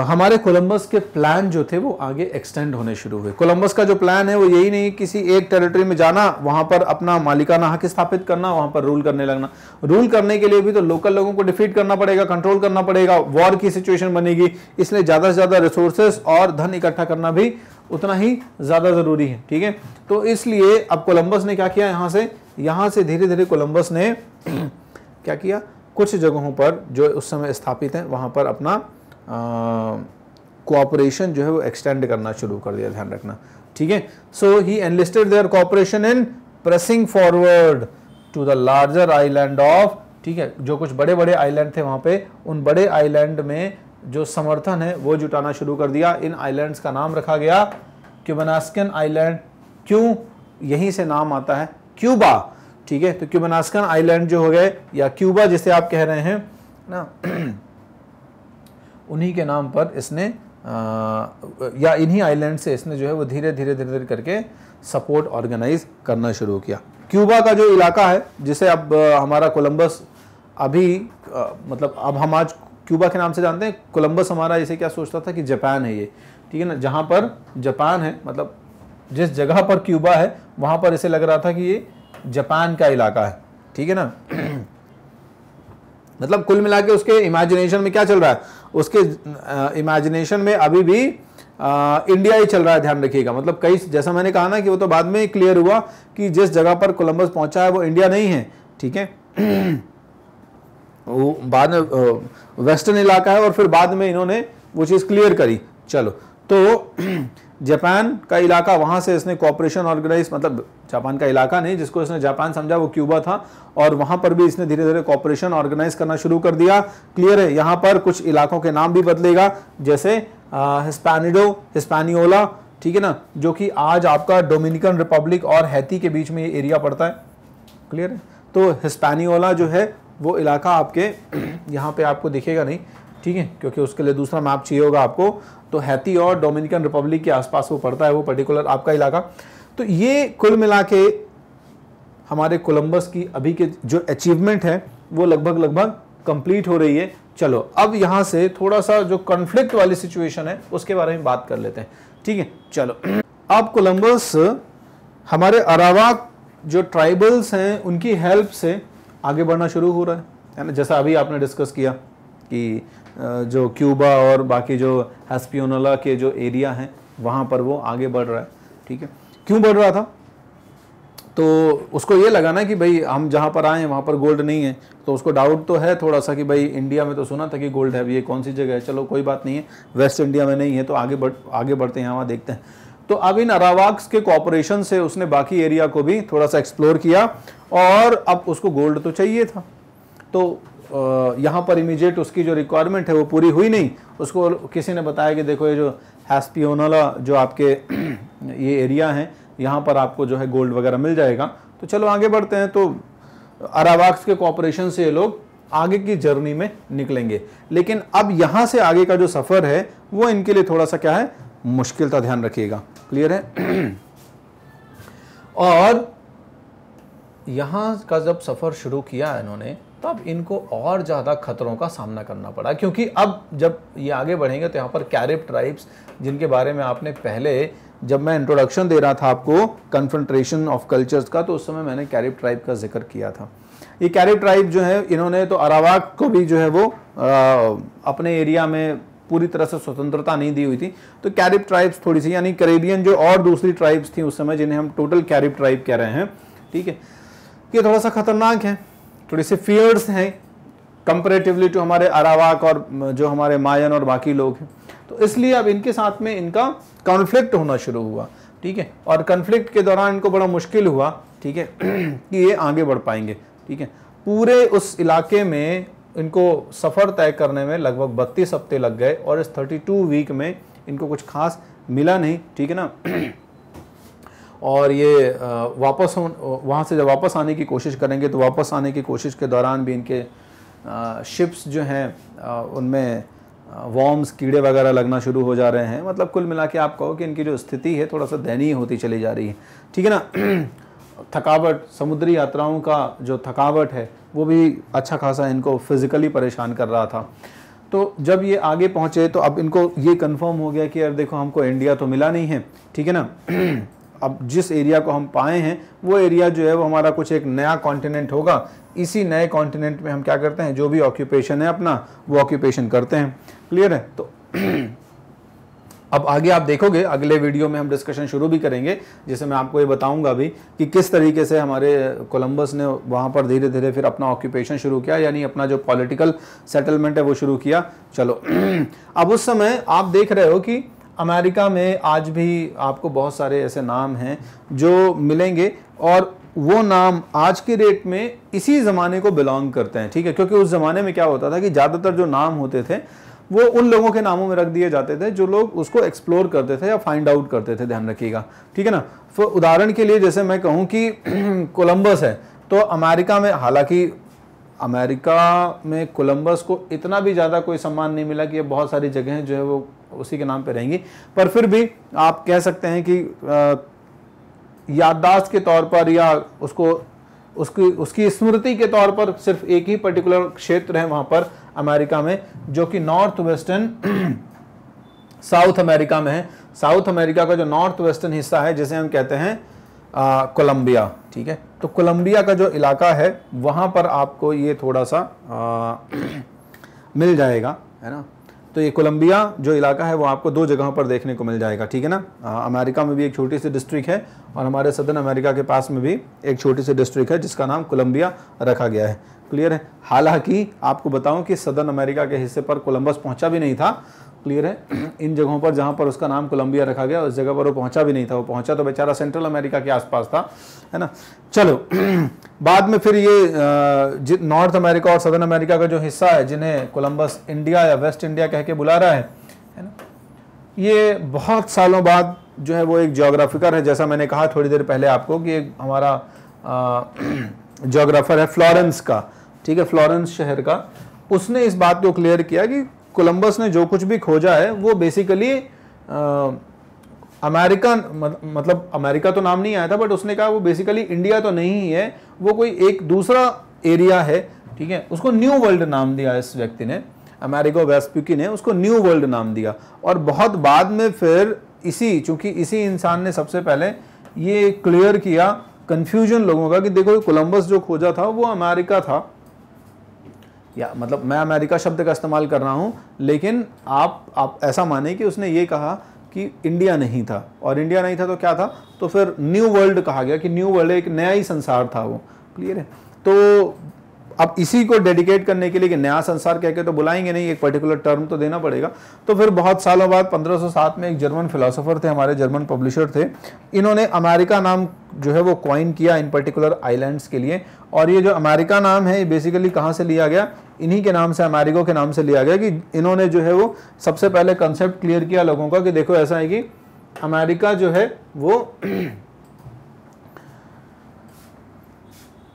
हमारे कोलंबस के प्लान जो थे वो आगे एक्सटेंड होने शुरू हुए कोलंबस का जो प्लान है वो यही नहीं किसी एक टेरिटरी में जाना वहां पर अपना मालिकाना हक स्थापित करना वहां पर रूल करने लगना रूल करने के लिए भी तो लोकल लोगों को डिफीट करना पड़ेगा कंट्रोल करना पड़ेगा वॉर की सिचुएशन बनेगी इसलिए ज़्यादा से ज़्यादा रिसोर्सेस और धन इकट्ठा करना भी उतना ही ज़्यादा ज़रूरी है ठीक है तो इसलिए अब कोलंबस ने क्या किया यहाँ से यहाँ से धीरे धीरे कोलंबस ने क्या किया कुछ जगहों पर जो उस समय स्थापित हैं वहां पर अपना कोऑपरेशन जो है वो एक्सटेंड करना शुरू कर दिया ध्यान रखना ठीक है so he enlisted their cooperation in pressing forward to the larger island of ठीक है जो कुछ बड़े बड़े आइलैंड थे वहां पे उन बड़े आइलैंड में जो समर्थन है वो जुटाना शुरू कर दिया इन आइलैंड्स का नाम रखा गया क्यूबनास्कन आइलैंड क्यों यहीं से नाम आता है क्यूबा ठीक है तो क्यूबनास्कन आइलैंड जो हो गए या क्यूबा जिसे आप कह रहे हैं ना उन्हीं के नाम पर इसने या इन्हीं आइलैंड से इसने जो है वो धीरे धीरे धीरे धीरे करके सपोर्ट ऑर्गेनाइज करना शुरू किया क्यूबा का जो इलाका है जिसे अब हमारा कोलंबस अभी मतलब अब हम आज क्यूबा के नाम से जानते हैं कोलंबस हमारा इसे क्या सोचता था कि जापान है ये ठीक है ना जहाँ पर जापान है मतलब जिस जगह पर क्यूबा है वहाँ पर इसे लग रहा था कि ये जापान का इलाका है ठीक है ना मतलब कुल मिला के उसके इमेजिनेशन में क्या चल रहा है उसके इमेजिनेशन में अभी भी आ, इंडिया ही चल रहा है ध्यान रखिएगा मतलब कई जैसा मैंने कहा ना कि वो तो बाद में क्लियर हुआ कि जिस जगह पर कोलंबस पहुंचा है वो इंडिया नहीं है ठीक है वो बाद में वेस्टर्न इलाका है और फिर बाद में इन्होंने वो चीज़ क्लियर करी चलो तो जापान का इलाका वहाँ से इसने कॉपरेशन ऑर्गेनाइज मतलब जापान का इलाका नहीं जिसको इसने जापान समझा वो क्यूबा था और वहाँ पर भी इसने धीरे धीरे कॉपरेशन ऑर्गेनाइज करना शुरू कर दिया क्लियर है यहाँ पर कुछ इलाकों के नाम भी बदलेगा जैसे हिस्पैनिडो हिस्पैनियोला ठीक है ना जो कि आज आपका डोमिनिकन रिपब्लिक और हैती के बीच में ये एरिया पड़ता है क्लियर है तो हिस्पैनियोला जो है वो इलाका आपके यहाँ पे आपको दिखेगा नहीं ठीक है क्योंकि उसके लिए दूसरा मैप चाहिए होगा आपको तो हैती और डोमिनिकन रिपब्लिक के आसपास वो पड़ता है वो पर्टिकुलर आपका इलाका तो ये कुल मिला के हमारे कोलंबस की अभी के जो अचीवमेंट है वो लगभग लगभग कंप्लीट हो रही है चलो अब यहाँ से थोड़ा सा जो कॉन्फ्लिक्ट वाली सिचुएशन है उसके बारे में बात कर लेते हैं ठीक है चलो अब कोलंबस हमारे अरावा जो ट्राइबल्स हैं उनकी हेल्प से आगे बढ़ना शुरू हो रहा है है ना जैसा अभी आपने डिस्कस किया कि जो क्यूबा और बाकी जो हस्पियोनला के जो एरिया हैं वहाँ पर वो आगे बढ़ रहा है ठीक है क्यों बढ़ रहा था तो उसको ये लगा ना कि भाई हम जहाँ पर आए वहाँ पर गोल्ड नहीं है तो उसको डाउट तो है थोड़ा सा कि भाई इंडिया में तो सुना था कि गोल्ड है ये कौन सी जगह है चलो कोई बात नहीं है वेस्ट इंडिया में नहीं है तो आगे बढ़ आगे बढ़ते हैं वहाँ देखते हैं तो अब इन अरावाक्स के कॉपरेशन से उसने बाकी एरिया को भी थोड़ा सा एक्सप्लोर किया और अब उसको गोल्ड तो चाहिए था तो यहाँ पर इमीजिएट उसकी जो रिक्वायरमेंट है वो पूरी हुई नहीं उसको किसी ने बताया कि देखो ये जो हैस्पियोनला जो आपके ये एरिया हैं यहाँ पर आपको जो है गोल्ड वगैरह मिल जाएगा तो चलो आगे बढ़ते हैं तो अरावाक्स के कॉपरेशन से ये लोग आगे की जर्नी में निकलेंगे लेकिन अब यहाँ से आगे का जो सफ़र है वो इनके लिए थोड़ा सा क्या है मुश्किल का ध्यान रखिएगा क्लियर है और यहाँ का जब सफ़र शुरू किया इन्होंने तब इनको और ज़्यादा खतरों का सामना करना पड़ा क्योंकि अब जब ये आगे बढ़ेंगे तो यहाँ पर कैरिब ट्राइब्स जिनके बारे में आपने पहले जब मैं इंट्रोडक्शन दे रहा था आपको कन्फ्रंट्रेशन ऑफ कल्चर्स का तो उस समय मैंने कैरिब ट्राइब का जिक्र किया था ये कैरिब ट्राइब जो है इन्होंने तो अरावाक को भी जो है वो आ, अपने एरिया में पूरी तरह से स्वतंत्रता नहीं दी हुई थी तो कैरिब ट्राइब्स थोड़ी सी यानी करेबियन जो और दूसरी ट्राइब्स थी उस समय जिन्हें हम टोटल कैरिब ट्राइब कह रहे हैं ठीक है ये थोड़ा सा खतरनाक है थोड़ी सी फियर्स हैं कंपेरेटिवली टू हमारे अरावाक और जो हमारे मायन और बाकी लोग हैं तो इसलिए अब इनके साथ में इनका कॉन्फ्लिक्ट होना शुरू हुआ ठीक है और कन्फ्लिक्ट के दौरान इनको बड़ा मुश्किल हुआ ठीक है कि ये आगे बढ़ पाएंगे ठीक है पूरे उस इलाके में इनको सफ़र तय करने में लगभग बत्तीस हफ्ते लग गए और इस 32 वीक में इनको कुछ खास मिला नहीं ठीक है ना और ये वापस वहाँ से जब वापस आने की कोशिश करेंगे तो वापस आने की कोशिश के दौरान भी इनके शिप्स जो हैं उनमें वॉर्म्स कीड़े वगैरह लगना शुरू हो जा रहे हैं मतलब कुल मिला के आप कहो कि इनकी जो स्थिति है थोड़ा सा दयनीय होती चली जा रही है ठीक है ना थकावट समुद्री यात्राओं का जो थकावट है वो भी अच्छा खासा इनको फिज़िकली परेशान कर रहा था तो जब ये आगे पहुँचे तो अब इनको ये कन्फर्म हो गया कि यार देखो हमको इंडिया तो मिला नहीं है ठीक है ना अब जिस एरिया को हम पाए हैं वो एरिया जो है वो हमारा कुछ एक नया कॉन्टिनेंट होगा इसी नए कॉन्टिनेंट में हम क्या करते हैं जो भी ऑक्यूपेशन है अपना वो ऑक्यूपेशन करते हैं क्लियर है तो अब आगे आप देखोगे अगले वीडियो में हम डिस्कशन शुरू भी करेंगे जिसे मैं आपको ये बताऊंगा अभी कि किस तरीके से हमारे कोलंबस ने वहाँ पर धीरे धीरे फिर अपना ऑक्यूपेशन शुरू किया यानी अपना जो पॉलिटिकल सेटलमेंट है वो शुरू किया चलो अब उस समय आप देख रहे हो कि अमेरिका में आज भी आपको बहुत सारे ऐसे नाम हैं जो मिलेंगे और वो नाम आज के डेट में इसी ज़माने को बिलोंग करते हैं ठीक है क्योंकि उस ज़माने में क्या होता था कि ज़्यादातर जो नाम होते थे वो उन लोगों के नामों में रख दिए जाते थे जो लोग उसको एक्सप्लोर करते थे या फाइंड आउट करते थे ध्यान रखिएगा ठीक है ना तो उदाहरण के लिए जैसे मैं कहूँ कि कोलम्बस है तो अमेरिका में हालांकि अमेरिका में कोलंबस को इतना भी ज़्यादा कोई सम्मान नहीं मिला कि ये बहुत सारी जगहें जो है वो उसी के नाम पे रहेंगी पर फिर भी आप कह सकते हैं कि याददाश्त के तौर पर या उसको उसकी उसकी स्मृति के तौर पर सिर्फ एक ही पर्टिकुलर क्षेत्र है वहाँ पर अमेरिका में जो कि नॉर्थ वेस्टर्न साउथ अमेरिका में है साउथ अमेरिका का जो नॉर्थ वेस्टर्न हिस्सा है जिसे हम कहते हैं कोलंबिया ठीक है तो कोलंबिया का जो इलाका है वहाँ पर आपको ये थोड़ा सा आ, मिल जाएगा है ना तो ये कोलंबिया जो इलाका है वो आपको दो जगहों पर देखने को मिल जाएगा ठीक है ना आ, अमेरिका में भी एक छोटी सी डिस्ट्रिक्ट है और हमारे सदन अमेरिका के पास में भी एक छोटी सी डिस्ट्रिक्ट है जिसका नाम कोलंबिया रखा गया है क्लियर है हालांकि आपको बताऊं कि सदर्न अमेरिका के हिस्से पर कोलंबस पहुंचा भी नहीं था क्लियर है इन जगहों पर जहाँ पर उसका नाम कोलंबिया रखा गया उस जगह पर वो पहुँचा भी नहीं था वो पहुँचा तो बेचारा सेंट्रल अमेरिका के आसपास था है ना चलो बाद में फिर ये नॉर्थ अमेरिका और सदर्न अमेरिका का जो हिस्सा है जिन्हें कोलंबस इंडिया या वेस्ट इंडिया कह के बुला रहा है है ना ये बहुत सालों बाद जो है वो एक जोग्राफिकर है जैसा मैंने कहा थोड़ी देर पहले आपको कि एक हमारा जोग्राफर है फ्लोरेंस का ठीक है फ्लोरेंस शहर का उसने इस बात को क्लियर किया कि कोलंबस ने जो कुछ भी खोजा है वो बेसिकली अमेरिका मतलब अमेरिका तो नाम नहीं आया था बट उसने कहा वो बेसिकली इंडिया तो नहीं है वो कोई एक दूसरा एरिया है ठीक है उसको न्यू वर्ल्ड नाम दिया इस व्यक्ति ने अमेरिका वेस्पिकी ने उसको न्यू वर्ल्ड नाम दिया और बहुत बाद में फिर इसी चूंकि इसी इंसान ने सबसे पहले ये क्लियर किया कन्फ्यूजन लोगों का कि देखो कोलंबस जो खोजा था वो अमेरिका था या मतलब मैं अमेरिका शब्द का इस्तेमाल कर रहा हूँ लेकिन आप आप ऐसा माने कि उसने ये कहा कि इंडिया नहीं था और इंडिया नहीं था तो क्या था तो फिर न्यू वर्ल्ड कहा गया कि न्यू वर्ल्ड एक नया ही संसार था वो क्लियर है तो अब इसी को डेडिकेट करने के लिए कि नया संसार कह के तो बुलाएंगे नहीं एक पर्टिकुलर टर्म तो देना पड़ेगा तो फिर बहुत सालों बाद 1507 में एक जर्मन फिलोसोफर थे हमारे जर्मन पब्लिशर थे इन्होंने अमेरिका नाम जो है वो क्वाइन किया इन पर्टिकुलर आइलैंड्स के लिए और ये जो अमेरिका नाम है ये बेसिकली कहाँ से लिया गया इन्हीं के नाम से अमेरिको के नाम से लिया गया कि इन्होंने जो है वो सबसे पहले कंसेप्ट क्लियर किया लोगों का कि देखो ऐसा है कि अमेरिका जो है वो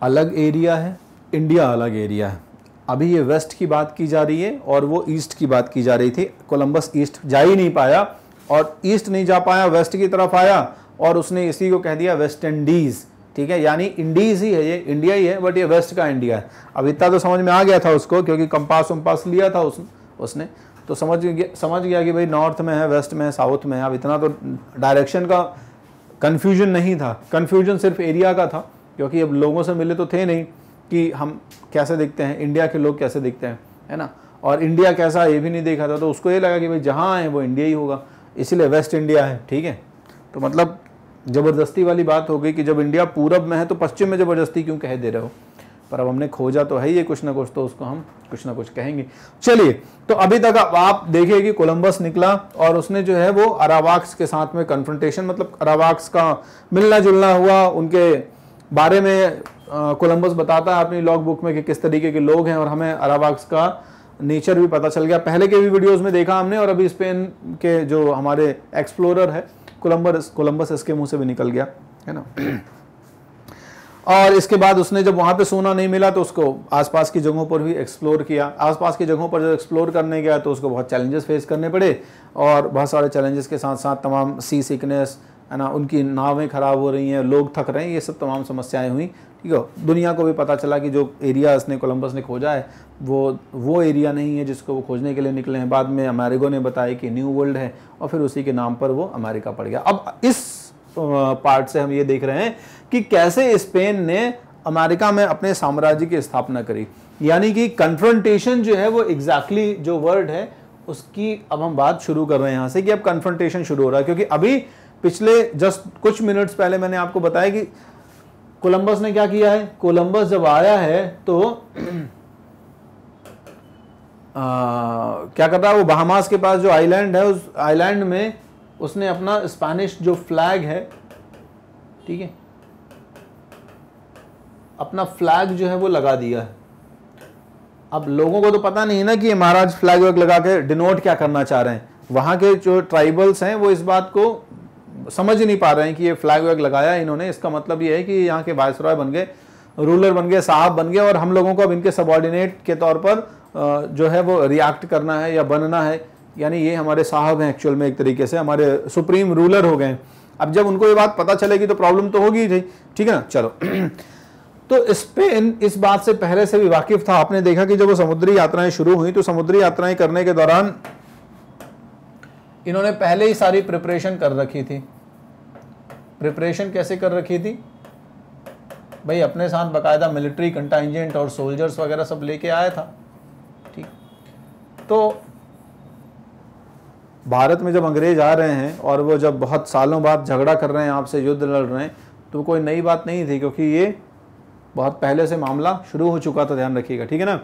अलग एरिया है इंडिया अलग एरिया है अभी ये वेस्ट की बात की जा रही है और वो ईस्ट की बात की जा रही थी कोलंबस ईस्ट जा ही नहीं पाया और ईस्ट नहीं जा पाया वेस्ट की तरफ आया और उसने इसी को कह दिया वेस्ट इंडीज़ ठीक है यानी इंडीज़ ही है ये इंडिया ही है बट ये वेस्ट का इंडिया है अब इतना तो समझ में आ गया था उसको क्योंकि कंपास वम्पास लिया था उस, उसने तो समझ गया समझ गया कि भाई नॉर्थ में है वेस्ट में है साउथ में है अब इतना तो डायरेक्शन का कन्फ्यूजन नहीं था कन्फ्यूजन सिर्फ एरिया का था क्योंकि अब लोगों से मिले तो थे नहीं कि हम कैसे दिखते हैं इंडिया के लोग कैसे दिखते हैं है ना और इंडिया कैसा ये भी नहीं देखा था तो उसको ये लगा कि भाई जहाँ आए वो इंडिया ही होगा इसीलिए वेस्ट इंडिया है ठीक है तो मतलब ज़बरदस्ती वाली बात हो गई कि जब इंडिया पूरब में है तो पश्चिम में ज़बरदस्ती क्यों कह दे रहे हो पर अब हमने खोजा तो है ही कुछ ना कुछ तो उसको हम कुछ ना कुछ कहेंगे चलिए तो अभी तक आप, आप देखिए कि कोलंबस निकला और उसने जो है वो अरावाक्स के साथ में कन्फ्रंटेशन मतलब अरावाक्स का मिलना जुलना हुआ उनके बारे में कोलंबस बताता है अपनी लॉग बुक में कि किस तरीके के लोग हैं और हमें अरावाक्स का नेचर भी पता चल गया पहले के भी वीडियोस में देखा हमने और अभी स्पेन के जो हमारे एक्सप्लोरर है कोलंबस कोलंबस इसके मुंह से भी निकल गया है ना और इसके बाद उसने जब वहाँ पे सोना नहीं मिला तो उसको आसपास की जगहों पर भी एक्सप्लोर किया आसपास की जगहों पर जब एक्सप्लोर करने गया तो उसको बहुत चैलेंजेस फेस करने पड़े और बहुत सारे चैलेंजेस के साथ साथ तमाम सी सिकनेस है ना उनकी नावें ख़राब हो रही हैं लोग थक रहे हैं ये सब तमाम समस्याएं हुई ठीक है दुनिया को भी पता चला कि जो एरिया उसने कोलंबस ने खोजा है वो वो एरिया नहीं है जिसको वो खोजने के लिए निकले हैं बाद में अमेरिको ने बताया कि न्यू वर्ल्ड है और फिर उसी के नाम पर वो अमेरिका पड़ गया अब इस पार्ट से हम ये देख रहे हैं कि कैसे स्पेन ने अमेरिका में अपने साम्राज्य की स्थापना करी यानी कि कन्फ्रंटेशन जो है वो एग्जैक्टली exactly जो वर्ड है उसकी अब हम बात शुरू कर रहे हैं यहाँ से कि अब कन्फ्रंटेशन शुरू हो रहा है क्योंकि अभी पिछले जस्ट कुछ मिनट्स पहले मैंने आपको बताया कि कोलंबस ने क्या किया है कोलंबस जब आया है तो आ, क्या करता है वो बहामास के पास जो आइलैंड है उस आइलैंड में उसने अपना स्पेनिश जो फ्लैग है ठीक है अपना फ्लैग जो है वो लगा दिया है अब लोगों को तो पता नहीं ना कि महाराज फ्लैग वर्ग लगा के डिनोट क्या करना चाह रहे हैं वहां के जो ट्राइबल्स हैं वो इस बात को समझ नहीं पा रहे हैं कि ये फ्लैग वैग लगाया इन्होंने इसका मतलब ये है कि यहाँ के वायसराय बन गए रूलर बन गए साहब बन गए और हम लोगों को अब इनके सबॉर्डिनेट के तौर पर जो है वो रिएक्ट करना है या बनना है यानी ये हमारे साहब हैं एक्चुअल में एक तरीके से हमारे सुप्रीम रूलर हो गए अब जब उनको ये बात पता चलेगी तो प्रॉब्लम तो होगी ही ठीक है ना चलो तो स्पेन इस बात से पहले से भी वाकिफ था आपने देखा कि जब वो समुद्री यात्राएं शुरू हुई तो समुद्री यात्राएं करने के दौरान इन्होंने पहले ही सारी प्रिपरेशन कर रखी थी प्रिपरेशन कैसे कर रखी थी भाई अपने साथ बकायदा मिलिट्री कंटाइजेंट और सोल्जर्स वगैरह सब लेके आया था ठीक तो भारत में जब अंग्रेज आ रहे हैं और वो जब बहुत सालों बाद झगड़ा कर रहे हैं आपसे युद्ध लड़ रहे हैं तो कोई नई बात नहीं थी क्योंकि ये बहुत पहले से मामला शुरू हो चुका था ध्यान रखिएगा ठीक है ना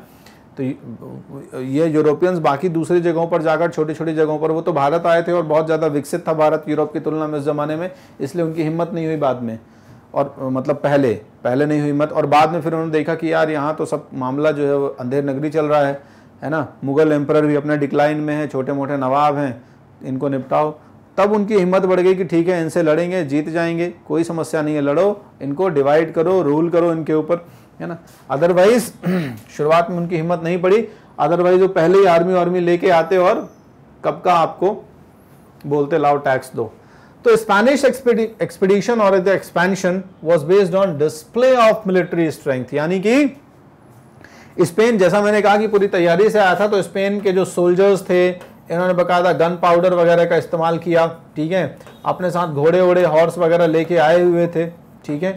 तो ये यूरोपियंस बाकी दूसरी जगहों पर जाकर छोटी छोटी जगहों पर वो तो भारत आए थे और बहुत ज़्यादा विकसित था भारत यूरोप की तुलना में उस ज़माने में इसलिए उनकी हिम्मत नहीं हुई बाद में और मतलब पहले पहले नहीं हुई हिम्मत और बाद में फिर उन्होंने देखा कि यार यहाँ तो सब मामला जो है वो अंधेर नगरी चल रहा है है ना मुगल एम्पर भी अपने डिक्लाइन में है छोटे मोटे नवाब हैं इनको निपटाओ तब उनकी हिम्मत बढ़ गई कि ठीक है इनसे लड़ेंगे जीत जाएंगे कोई समस्या नहीं है लड़ो इनको डिवाइड करो रूल करो इनके ऊपर है ना अदरवाइज शुरुआत में उनकी हिम्मत नहीं पड़ी अदरवाइज वो पहले ही आर्मी आर्मी लेके आते और कब का आपको बोलते लाओ टैक्स दो तो स्पैनिश एक्सपीडिशन और expansion was based on display of military strength यानी कि स्पेन जैसा मैंने कहा कि पूरी तैयारी से आया था तो स्पेन के जो सोल्जर्स थे इन्होंने बकायदा गन पाउडर वगैरह का इस्तेमाल किया ठीक है अपने साथ घोड़े वोड़े हॉर्स वगैरह लेके आए हुए थे ठीक है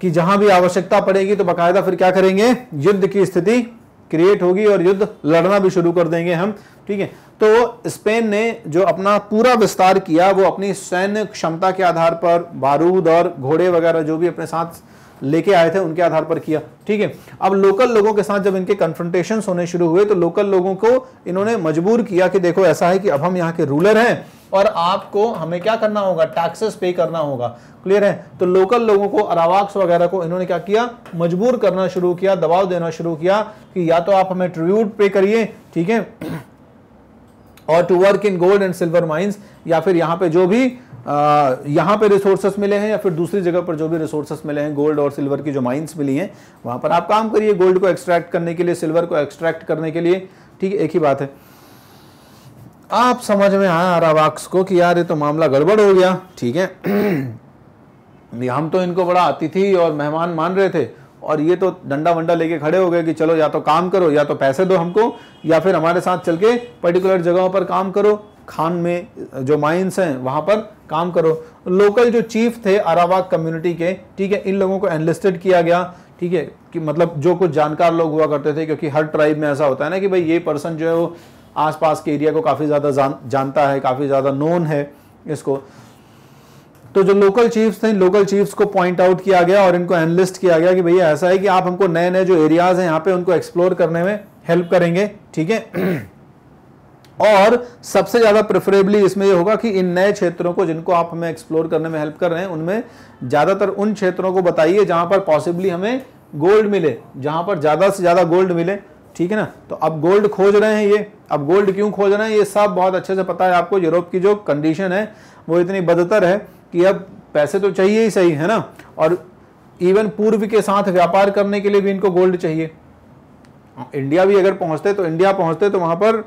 कि जहां भी आवश्यकता पड़ेगी तो बाकायदा फिर क्या करेंगे युद्ध की स्थिति क्रिएट होगी और युद्ध लड़ना भी शुरू कर देंगे हम ठीक है तो स्पेन ने जो अपना पूरा विस्तार किया वो अपनी सैन्य क्षमता के आधार पर बारूद और घोड़े वगैरह जो भी अपने साथ लेके आए थे उनके आधार पर किया ठीक है अब लोकल लोगों के साथ जब इनके कन्फ्रंटेशन होने शुरू हुए तो लोकल लोगों को इन्होंने मजबूर किया कि देखो ऐसा है कि अब हम यहाँ के रूलर हैं और आपको हमें क्या करना होगा टैक्सेस पे करना होगा क्लियर है तो लोकल लोगों को अरावाक्स वगैरह को इन्होंने क्या किया मजबूर करना शुरू किया दबाव देना शुरू किया कि या तो आप हमें ट्रिब्यूट पे करिए ठीक है और to work in gold and silver mines या फिर यहाँ पे जो भी आ, यहाँ पे रिसोर्सेस मिले हैं या फिर दूसरी जगह पर जो भी रिसोर्सेस मिले हैं गोल्ड और सिल्वर की जो माइंस मिली हैं वहां पर आप काम करिए गोल्ड को एक्सट्रैक्ट करने के लिए सिल्वर को एक्सट्रैक्ट करने के लिए ठीक है एक ही बात है आप समझ में आया अरावाक्स को कि यार ये तो मामला गड़बड़ हो गया ठीक है हम तो इनको बड़ा अतिथि और मेहमान मान रहे थे और ये तो डंडा वंडा लेके खड़े हो गए कि चलो या तो काम करो या तो पैसे दो हमको या फिर हमारे साथ चल के पर्टिकुलर जगहों पर काम करो खान में जो माइंस हैं वहां पर काम करो लोकल जो चीफ थे अरावाक कम्युनिटी के ठीक है इन लोगों को एनलिस्टेड किया गया ठीक है कि मतलब जो कुछ जानकार लोग हुआ करते थे क्योंकि हर ट्राइब में ऐसा होता है ना कि भाई ये पर्सन जो है वो आसपास के एरिया को काफ़ी ज़्यादा जान, जानता है काफ़ी ज़्यादा नोन है इसको तो जो लोकल चीफ्स थे लोकल चीफ्स को पॉइंट आउट किया गया और इनको एनलिस्ट किया गया कि भैया ऐसा है कि आप हमको नए नए जो एरियाज हैं यहाँ पे उनको एक्सप्लोर करने में हेल्प करेंगे ठीक है और सबसे ज़्यादा प्रेफरेबली इसमें यह होगा कि इन नए क्षेत्रों को जिनको आप हमें एक्सप्लोर करने में हेल्प कर रहे हैं उनमें ज़्यादातर उन क्षेत्रों को बताइए जहां पर पॉसिबली हमें गोल्ड मिले जहां पर ज़्यादा से ज़्यादा गोल्ड मिले ठीक है ना तो अब गोल्ड खोज रहे हैं ये अब गोल्ड क्यों खोज रहे हैं ये सब बहुत अच्छे से पता है आपको यूरोप की जो कंडीशन है वो इतनी बदतर है कि अब पैसे तो चाहिए ही सही है ना और इवन पूर्व के साथ व्यापार करने के लिए भी इनको गोल्ड चाहिए इंडिया भी अगर पहुंचते तो इंडिया पहुंचते तो वहां पर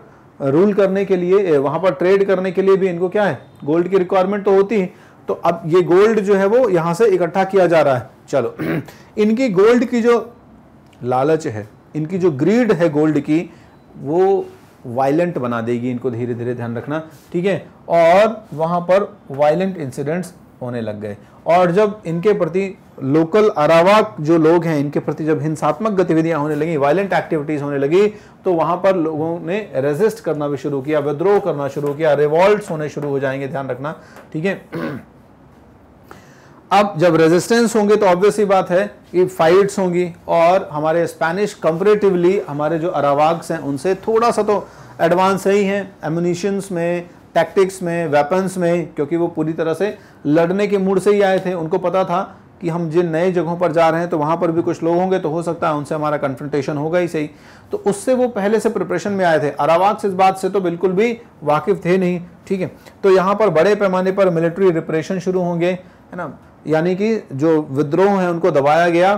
रूल करने के लिए वहां पर ट्रेड करने के लिए भी इनको क्या है गोल्ड की रिक्वायरमेंट तो होती है तो अब ये गोल्ड जो है वो यहां से इकट्ठा किया जा रहा है चलो इनकी गोल्ड की जो लालच है इनकी जो ग्रीड है गोल्ड की वो वायलेंट बना देगी इनको धीरे धीरे ध्यान रखना ठीक है और वहाँ पर वायलेंट इंसिडेंट्स होने लग गए और जब इनके प्रति लोकल अरावाक जो लोग हैं इनके प्रति जब हिंसात्मक गतिविधियां होने लगी वायलेंट एक्टिविटीज होने लगी तो वहां पर लोगों ने रेजिस्ट करना भी शुरू किया विद्रोह करना शुरू किया रिवॉल्ट होने शुरू हो जाएंगे ध्यान रखना ठीक है अब जब रेजिस्टेंस होंगे तो ऑब्वियसली बात है कि फाइट्स होंगी और हमारे स्पेनिश कंपरेटिवली हमारे जो अरावाग्स हैं उनसे थोड़ा सा तो एडवांस ही हैं एमुनिशंस में टैक्टिक्स में वेपन्स में क्योंकि वो पूरी तरह से लड़ने के मूड से ही आए थे उनको पता था कि हम जिन नए जगहों पर जा रहे हैं तो वहाँ पर भी कुछ लोग होंगे तो हो सकता है उनसे हमारा कन्फ्रंटेशन होगा ही सही तो उससे वो पहले से प्रिपरेशन में आए थे अरावाक्स इस बात से तो बिल्कुल भी वाकिफ थे नहीं ठीक है तो यहाँ पर बड़े पैमाने पर मिलिट्री रिपरेशन शुरू होंगे है ना यानी कि जो विद्रोह हैं उनको दबाया गया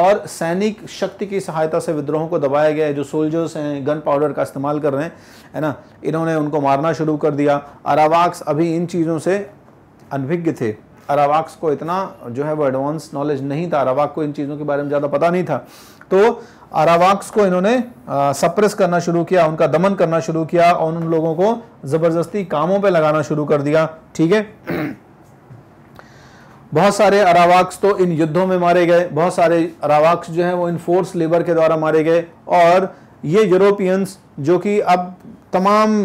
और सैनिक शक्ति की सहायता से विद्रोहों को दबाया गया है जो सोल्जर्स हैं गन पाउडर का इस्तेमाल कर रहे हैं है ना इन्होंने उनको मारना शुरू कर दिया अरावाक्स अभी इन चीज़ों से अनभिज्ञ थे अरावाक्स को इतना जो है वो एडवांस नॉलेज नहीं था अरावाक को इन चीज़ों के बारे में ज़्यादा पता नहीं था तो अरावाक्स को इन्होंने सप्रेस करना शुरू किया उनका दमन करना शुरू किया और उन लोगों को ज़बरदस्ती कामों पर लगाना शुरू कर दिया ठीक है बहुत सारे अरावाक्स तो इन युद्धों में मारे गए बहुत सारे अरावाक्स जो हैं वो इन फोर्स लेबर के द्वारा मारे गए और ये यूरोपियंस जो कि अब तमाम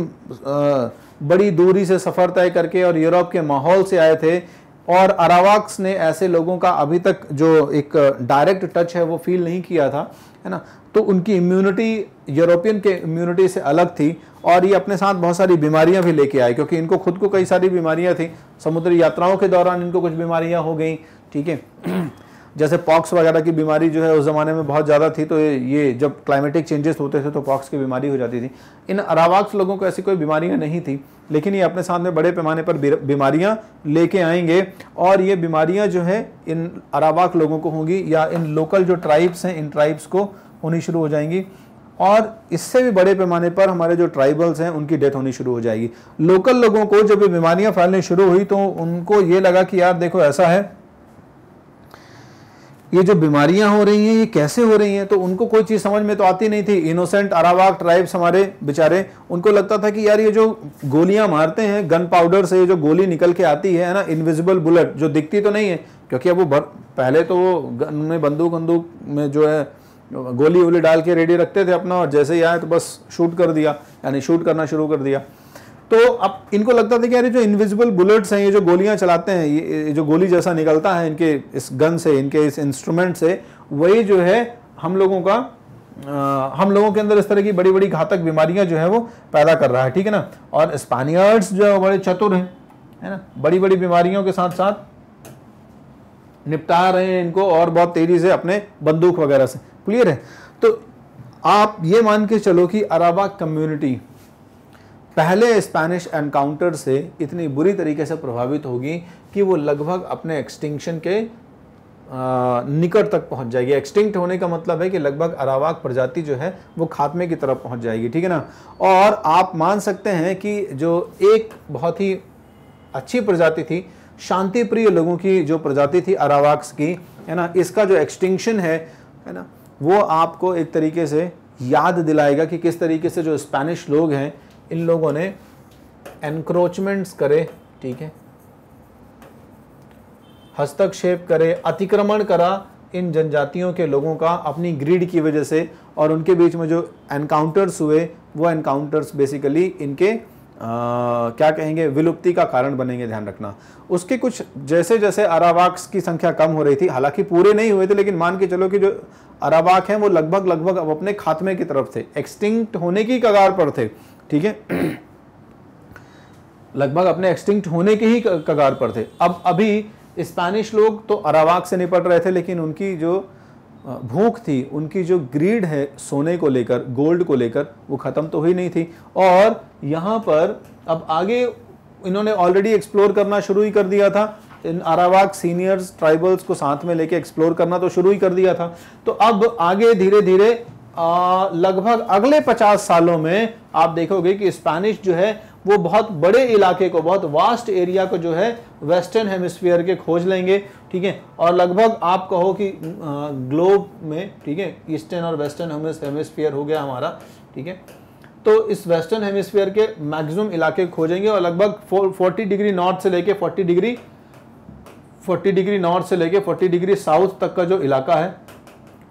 बड़ी दूरी से सफ़र तय करके और यूरोप के माहौल से आए थे और अरावाक्स ने ऐसे लोगों का अभी तक जो एक डायरेक्ट टच है वो फील नहीं किया था है ना तो उनकी इम्यूनिटी यूरोपियन के इम्यूनिटी से अलग थी और ये अपने साथ बहुत सारी बीमारियां भी लेके आए क्योंकि इनको खुद को कई सारी बीमारियां थी समुद्री यात्राओं के दौरान इनको कुछ बीमारियां हो गई ठीक है जैसे पॉक्स वगैरह की बीमारी जो है उस ज़माने में बहुत ज़्यादा थी तो ये जब क्लाइमेटिक चेंजेस होते थे तो पॉक्स की बीमारी हो जाती थी इन अरावाक्स लोगों को ऐसी कोई बीमारियाँ नहीं थी लेकिन ये अपने साथ में बड़े पैमाने पर बीमारियाँ लेके आएंगे और ये बीमारियाँ जो है इन अरावाक लोगों को होंगी या इन लोकल जो ट्राइब्स हैं इन ट्राइब्स को होनी शुरू हो जाएंगी और इससे भी बड़े पैमाने पर हमारे जो ट्राइबल्स हैं उनकी डेथ होनी शुरू हो जाएगी लोकल लोगों को जब ये बीमारियां फैलने शुरू हुई तो उनको ये लगा कि यार देखो ऐसा है ये जो बीमारियां हो रही हैं ये कैसे हो रही हैं तो उनको कोई चीज़ समझ में तो आती नहीं थी इनोसेंट अरावाक ट्राइब्स हमारे बेचारे उनको लगता था कि यार ये जो गोलियां मारते हैं गन पाउडर से ये जो गोली निकल के आती है ना इनविजिबल बुलेट जो दिखती तो नहीं है क्योंकि अब वो पहले तो वो गन में बंदूक बंदूक में जो है गोली वोली डाल के रेडी रखते थे अपना और जैसे ही आए तो बस शूट कर दिया यानी शूट करना शुरू कर दिया तो अब इनको लगता था कि यार जो इनविजिबल बुलेट्स हैं ये जो गोलियां चलाते हैं ये जो गोली जैसा निकलता है इनके इस गन से इनके इस इंस्ट्रूमेंट से वही जो है हम लोगों का आ, हम लोगों के अंदर इस तरह की बड़ी बड़ी घातक बीमारियां जो है वो पैदा कर रहा है ठीक है ना और स्पानियर्ड्स जो है बड़े चतुर हैं है ना बड़ी बड़ी बीमारियों के साथ साथ निपटा रहे हैं इनको और बहुत तेज़ी से अपने बंदूक वगैरह से क्लियर है तो आप ये मान के चलो कि अराबा कम्युनिटी पहले स्पेनिश एनकाउंटर से इतनी बुरी तरीके से प्रभावित होगी कि वो लगभग अपने एक्सटिंक्शन के निकट तक पहुंच जाएगी एक्सटिंक्ट होने का मतलब है कि लगभग अरावाक प्रजाति जो है वो खात्मे की तरफ पहुंच जाएगी ठीक है ना और आप मान सकते हैं कि जो एक बहुत ही अच्छी प्रजाति थी शांतिप्रिय लोगों की जो प्रजाति थी अरावाक्स की है ना इसका जो एक्सटिंक्शन है है ना वो आपको एक तरीके से याद दिलाएगा कि किस तरीके से जो स्पेनिश लोग हैं इन लोगों ने एनक्रोचमेंट्स करे ठीक है हस्तक्षेप करे अतिक्रमण करा इन जनजातियों के लोगों का अपनी ग्रीड की वजह से और उनके बीच में जो एनकाउंटर्स हुए वो एनकाउंटर्स बेसिकली इनके क्या कहेंगे विलुप्ति का कारण बनेंगे ध्यान रखना उसके कुछ जैसे जैसे अरावाक्स की संख्या कम हो रही थी हालांकि पूरे नहीं हुए थे लेकिन मान के चलो कि जो अरावाक हैं वो लगभग लगभग अब अपने खात्मे की तरफ थे एक्सटिंक्ट होने की कगार पर थे ठीक है लगभग अपने एक्सटिंक्ट होने के ही कगार पर थे अब अभी स्पेनिश लोग तो अरावाक से निपट रहे थे लेकिन उनकी जो भूख थी उनकी जो ग्रीड है सोने को लेकर गोल्ड को लेकर वो ख़त्म तो हुई नहीं थी और यहाँ पर अब आगे इन्होंने ऑलरेडी एक्सप्लोर करना शुरू ही कर दिया था इन आरावाक सीनियर्स ट्राइबल्स को साथ में लेके एक्सप्लोर करना तो शुरू ही कर दिया था तो अब आगे धीरे धीरे लगभग अगले 50 सालों में आप देखोगे कि स्पेनिश जो है वो बहुत बड़े इलाके को बहुत वास्ट एरिया को जो है वेस्टर्न हेमिस्फीयर के खोज लेंगे ठीक है और लगभग आप कहो कि ग्लोब में ठीक है ईस्टर्न और वेस्टर्न हेमिस्फीयर हो गया हमारा ठीक है तो इस वेस्टर्न हेमिस्फीयर के मैक्सिमम इलाके खोजेंगे और लगभग 40 डिग्री नॉर्थ से लेके 40 डिग्री 40 डिग्री नॉर्थ से लेके 40 डिग्री साउथ तक का जो इलाका है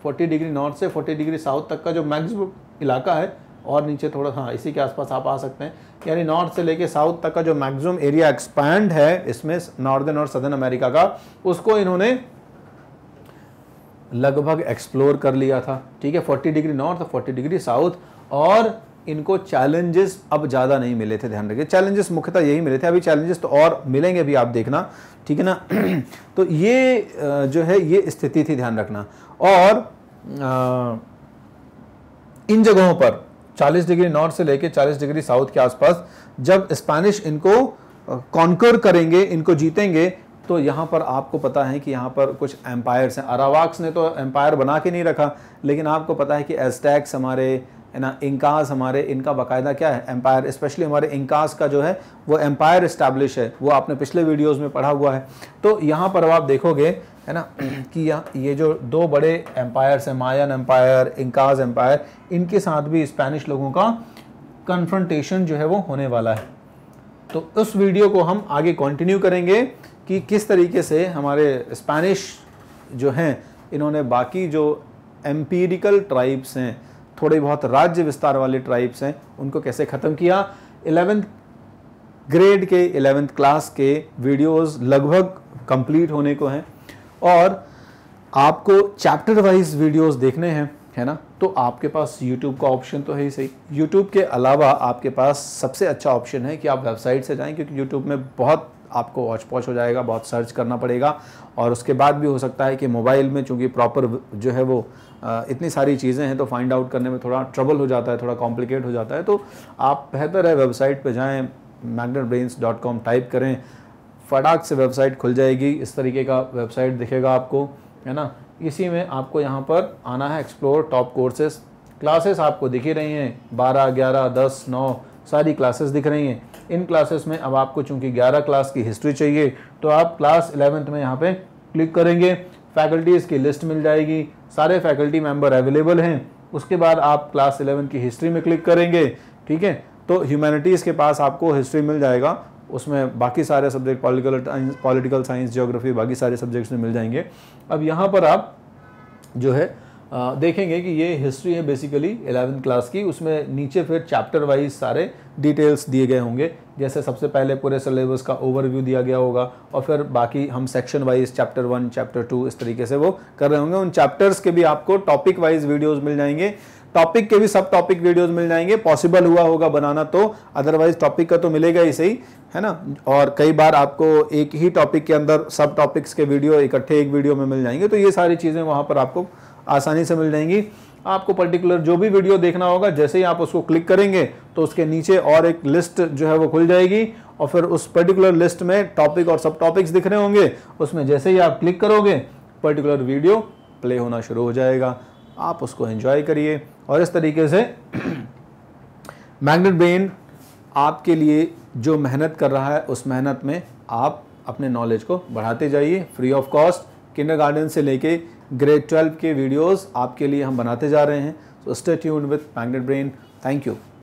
40 डिग्री नॉर्थ से 40 डिग्री साउथ तक का जो मैक्सिमम इलाका है और नीचे थोड़ा हाँ इसी के आसपास आप आ सकते हैं यानी नॉर्थ से लेके साउथ तक का जो मैक्सिमम एरिया एक्सपैंड है इसमें नॉर्दर्न और सदर्न अमेरिका का उसको इन्होंने लगभग एक्सप्लोर कर लिया था ठीक है forty degree north forty degree south और इनको चैलेंजेस अब ज़्यादा नहीं मिले थे ध्यान रखिए चैलेंजेस मुख्यतः यही मिले थे अभी चैलेंजेस तो और मिलेंगे भी आप देखना ठीक है ना तो ये जो है ये स्थिति थी ध्यान रखना और इन जगहों पर 40 डिग्री नॉर्थ से लेके 40 डिग्री साउथ के आसपास जब स्पेनिश इनको कॉन्कर करेंगे इनको जीतेंगे तो यहाँ पर आपको पता है कि यहाँ पर कुछ एम्पायर्स हैं अरावाक्स ने तो एम्पायर बना के नहीं रखा लेकिन आपको पता है कि एस्टैक्स हमारे है ना इंकास हमारे इनका बाकायदा क्या है एम्पायर स्पेशली हमारे इंकास का जो है वो एम्पायर इस्टेब्लिश है वो आपने पिछले वीडियोस में पढ़ा हुआ है तो यहाँ पर अब आप देखोगे है ना कि ये जो दो बड़े एम्पायर्स हैं मायन एम्पायर इंकाज एम्पायर इनके साथ भी स्पेनिश लोगों का कन्फ्रंटेशन जो है वो होने वाला है तो उस वीडियो को हम आगे कंटिन्यू करेंगे कि किस तरीके से हमारे स्पेनिश जो हैं इन्होंने बाकी जो एम्पीरिकल ट्राइब्स हैं थोड़े बहुत राज्य विस्तार वाले ट्राइब्स हैं उनको कैसे ख़त्म किया इलेवेंथ ग्रेड के इलेवेंथ क्लास के वीडियोस लगभग कंप्लीट होने को हैं और आपको चैप्टर वाइज वीडियोस देखने हैं है ना तो आपके पास YouTube का ऑप्शन तो है ही सही YouTube के अलावा आपके पास सबसे अच्छा ऑप्शन है कि आप वेबसाइट से जाएं क्योंकि YouTube में बहुत आपको वॉच पॉच हो जाएगा बहुत सर्च करना पड़ेगा और उसके बाद भी हो सकता है कि मोबाइल में चूँकि प्रॉपर जो है वो इतनी सारी चीज़ें हैं तो फाइंड आउट करने में थोड़ा ट्रबल हो जाता है थोड़ा कॉम्प्लिकेट हो जाता है तो आप बेहतर है वेबसाइट पर जाएँ मैगनेट टाइप करें फटाक से वेबसाइट खुल जाएगी इस तरीके का वेबसाइट दिखेगा आपको है ना इसी में आपको यहाँ पर आना है एक्सप्लोर टॉप कोर्सेस क्लासेस आपको दिख ही रही हैं बारह ग्यारह दस नौ सारी क्लासेस दिख रही हैं इन क्लासेस में अब आपको चूंकि 11 क्लास की हिस्ट्री चाहिए तो आप क्लास इलेवेंथ में यहाँ पे क्लिक करेंगे फैकल्टीज़ की लिस्ट मिल जाएगी सारे फैकल्टी मेंबर अवेलेबल हैं उसके बाद आप क्लास इलेवन की हिस्ट्री में क्लिक करेंगे ठीक है तो ह्यूमैनिटीज़ के पास आपको हिस्ट्री मिल जाएगा उसमें बाकी सारे subject political political science geography बाकी सारे सब्जेक्ट्स में मिल जाएंगे अब यहाँ पर आप जो है आ, देखेंगे कि ये हिस्ट्री है बेसिकली एलेवेंथ क्लास की उसमें नीचे फिर चैप्टर वाइज सारे डिटेल्स दिए गए होंगे जैसे सबसे पहले पूरे सिलेबस का ओवरव्यू दिया गया होगा और फिर बाकी हम section wise chapter one chapter two इस तरीके से वो कर रहे होंगे उन चैप्टर्स के भी आपको टॉपिक वाइज वीडियोज़ मिल जाएंगे टॉपिक के भी सब टॉपिक वीडियोस मिल जाएंगे पॉसिबल हुआ होगा बनाना तो अदरवाइज टॉपिक का तो मिलेगा ही सही है ना और कई बार आपको एक ही टॉपिक के अंदर सब टॉपिक्स के वीडियो इकट्ठे एक वीडियो में मिल जाएंगे तो ये सारी चीज़ें वहाँ पर आपको आसानी से मिल जाएंगी आपको पर्टिकुलर जो भी वीडियो देखना होगा जैसे ही आप उसको क्लिक करेंगे तो उसके नीचे और एक लिस्ट जो है वो खुल जाएगी और फिर उस पर्टिकुलर लिस्ट में टॉपिक और सब टॉपिक्स दिख रहे होंगे उसमें जैसे ही आप क्लिक करोगे पर्टिकुलर वीडियो प्ले होना शुरू हो जाएगा आप उसको एंजॉय करिए और इस तरीके से मैग्नेट ब्रेन आपके लिए जो मेहनत कर रहा है उस मेहनत में आप अपने नॉलेज को बढ़ाते जाइए free of cost kindergarten से लेके ग्रेड ट्वेल्व के वीडियोस आपके लिए हम बनाते जा रहे हैं so stay tuned with magnet brain thank you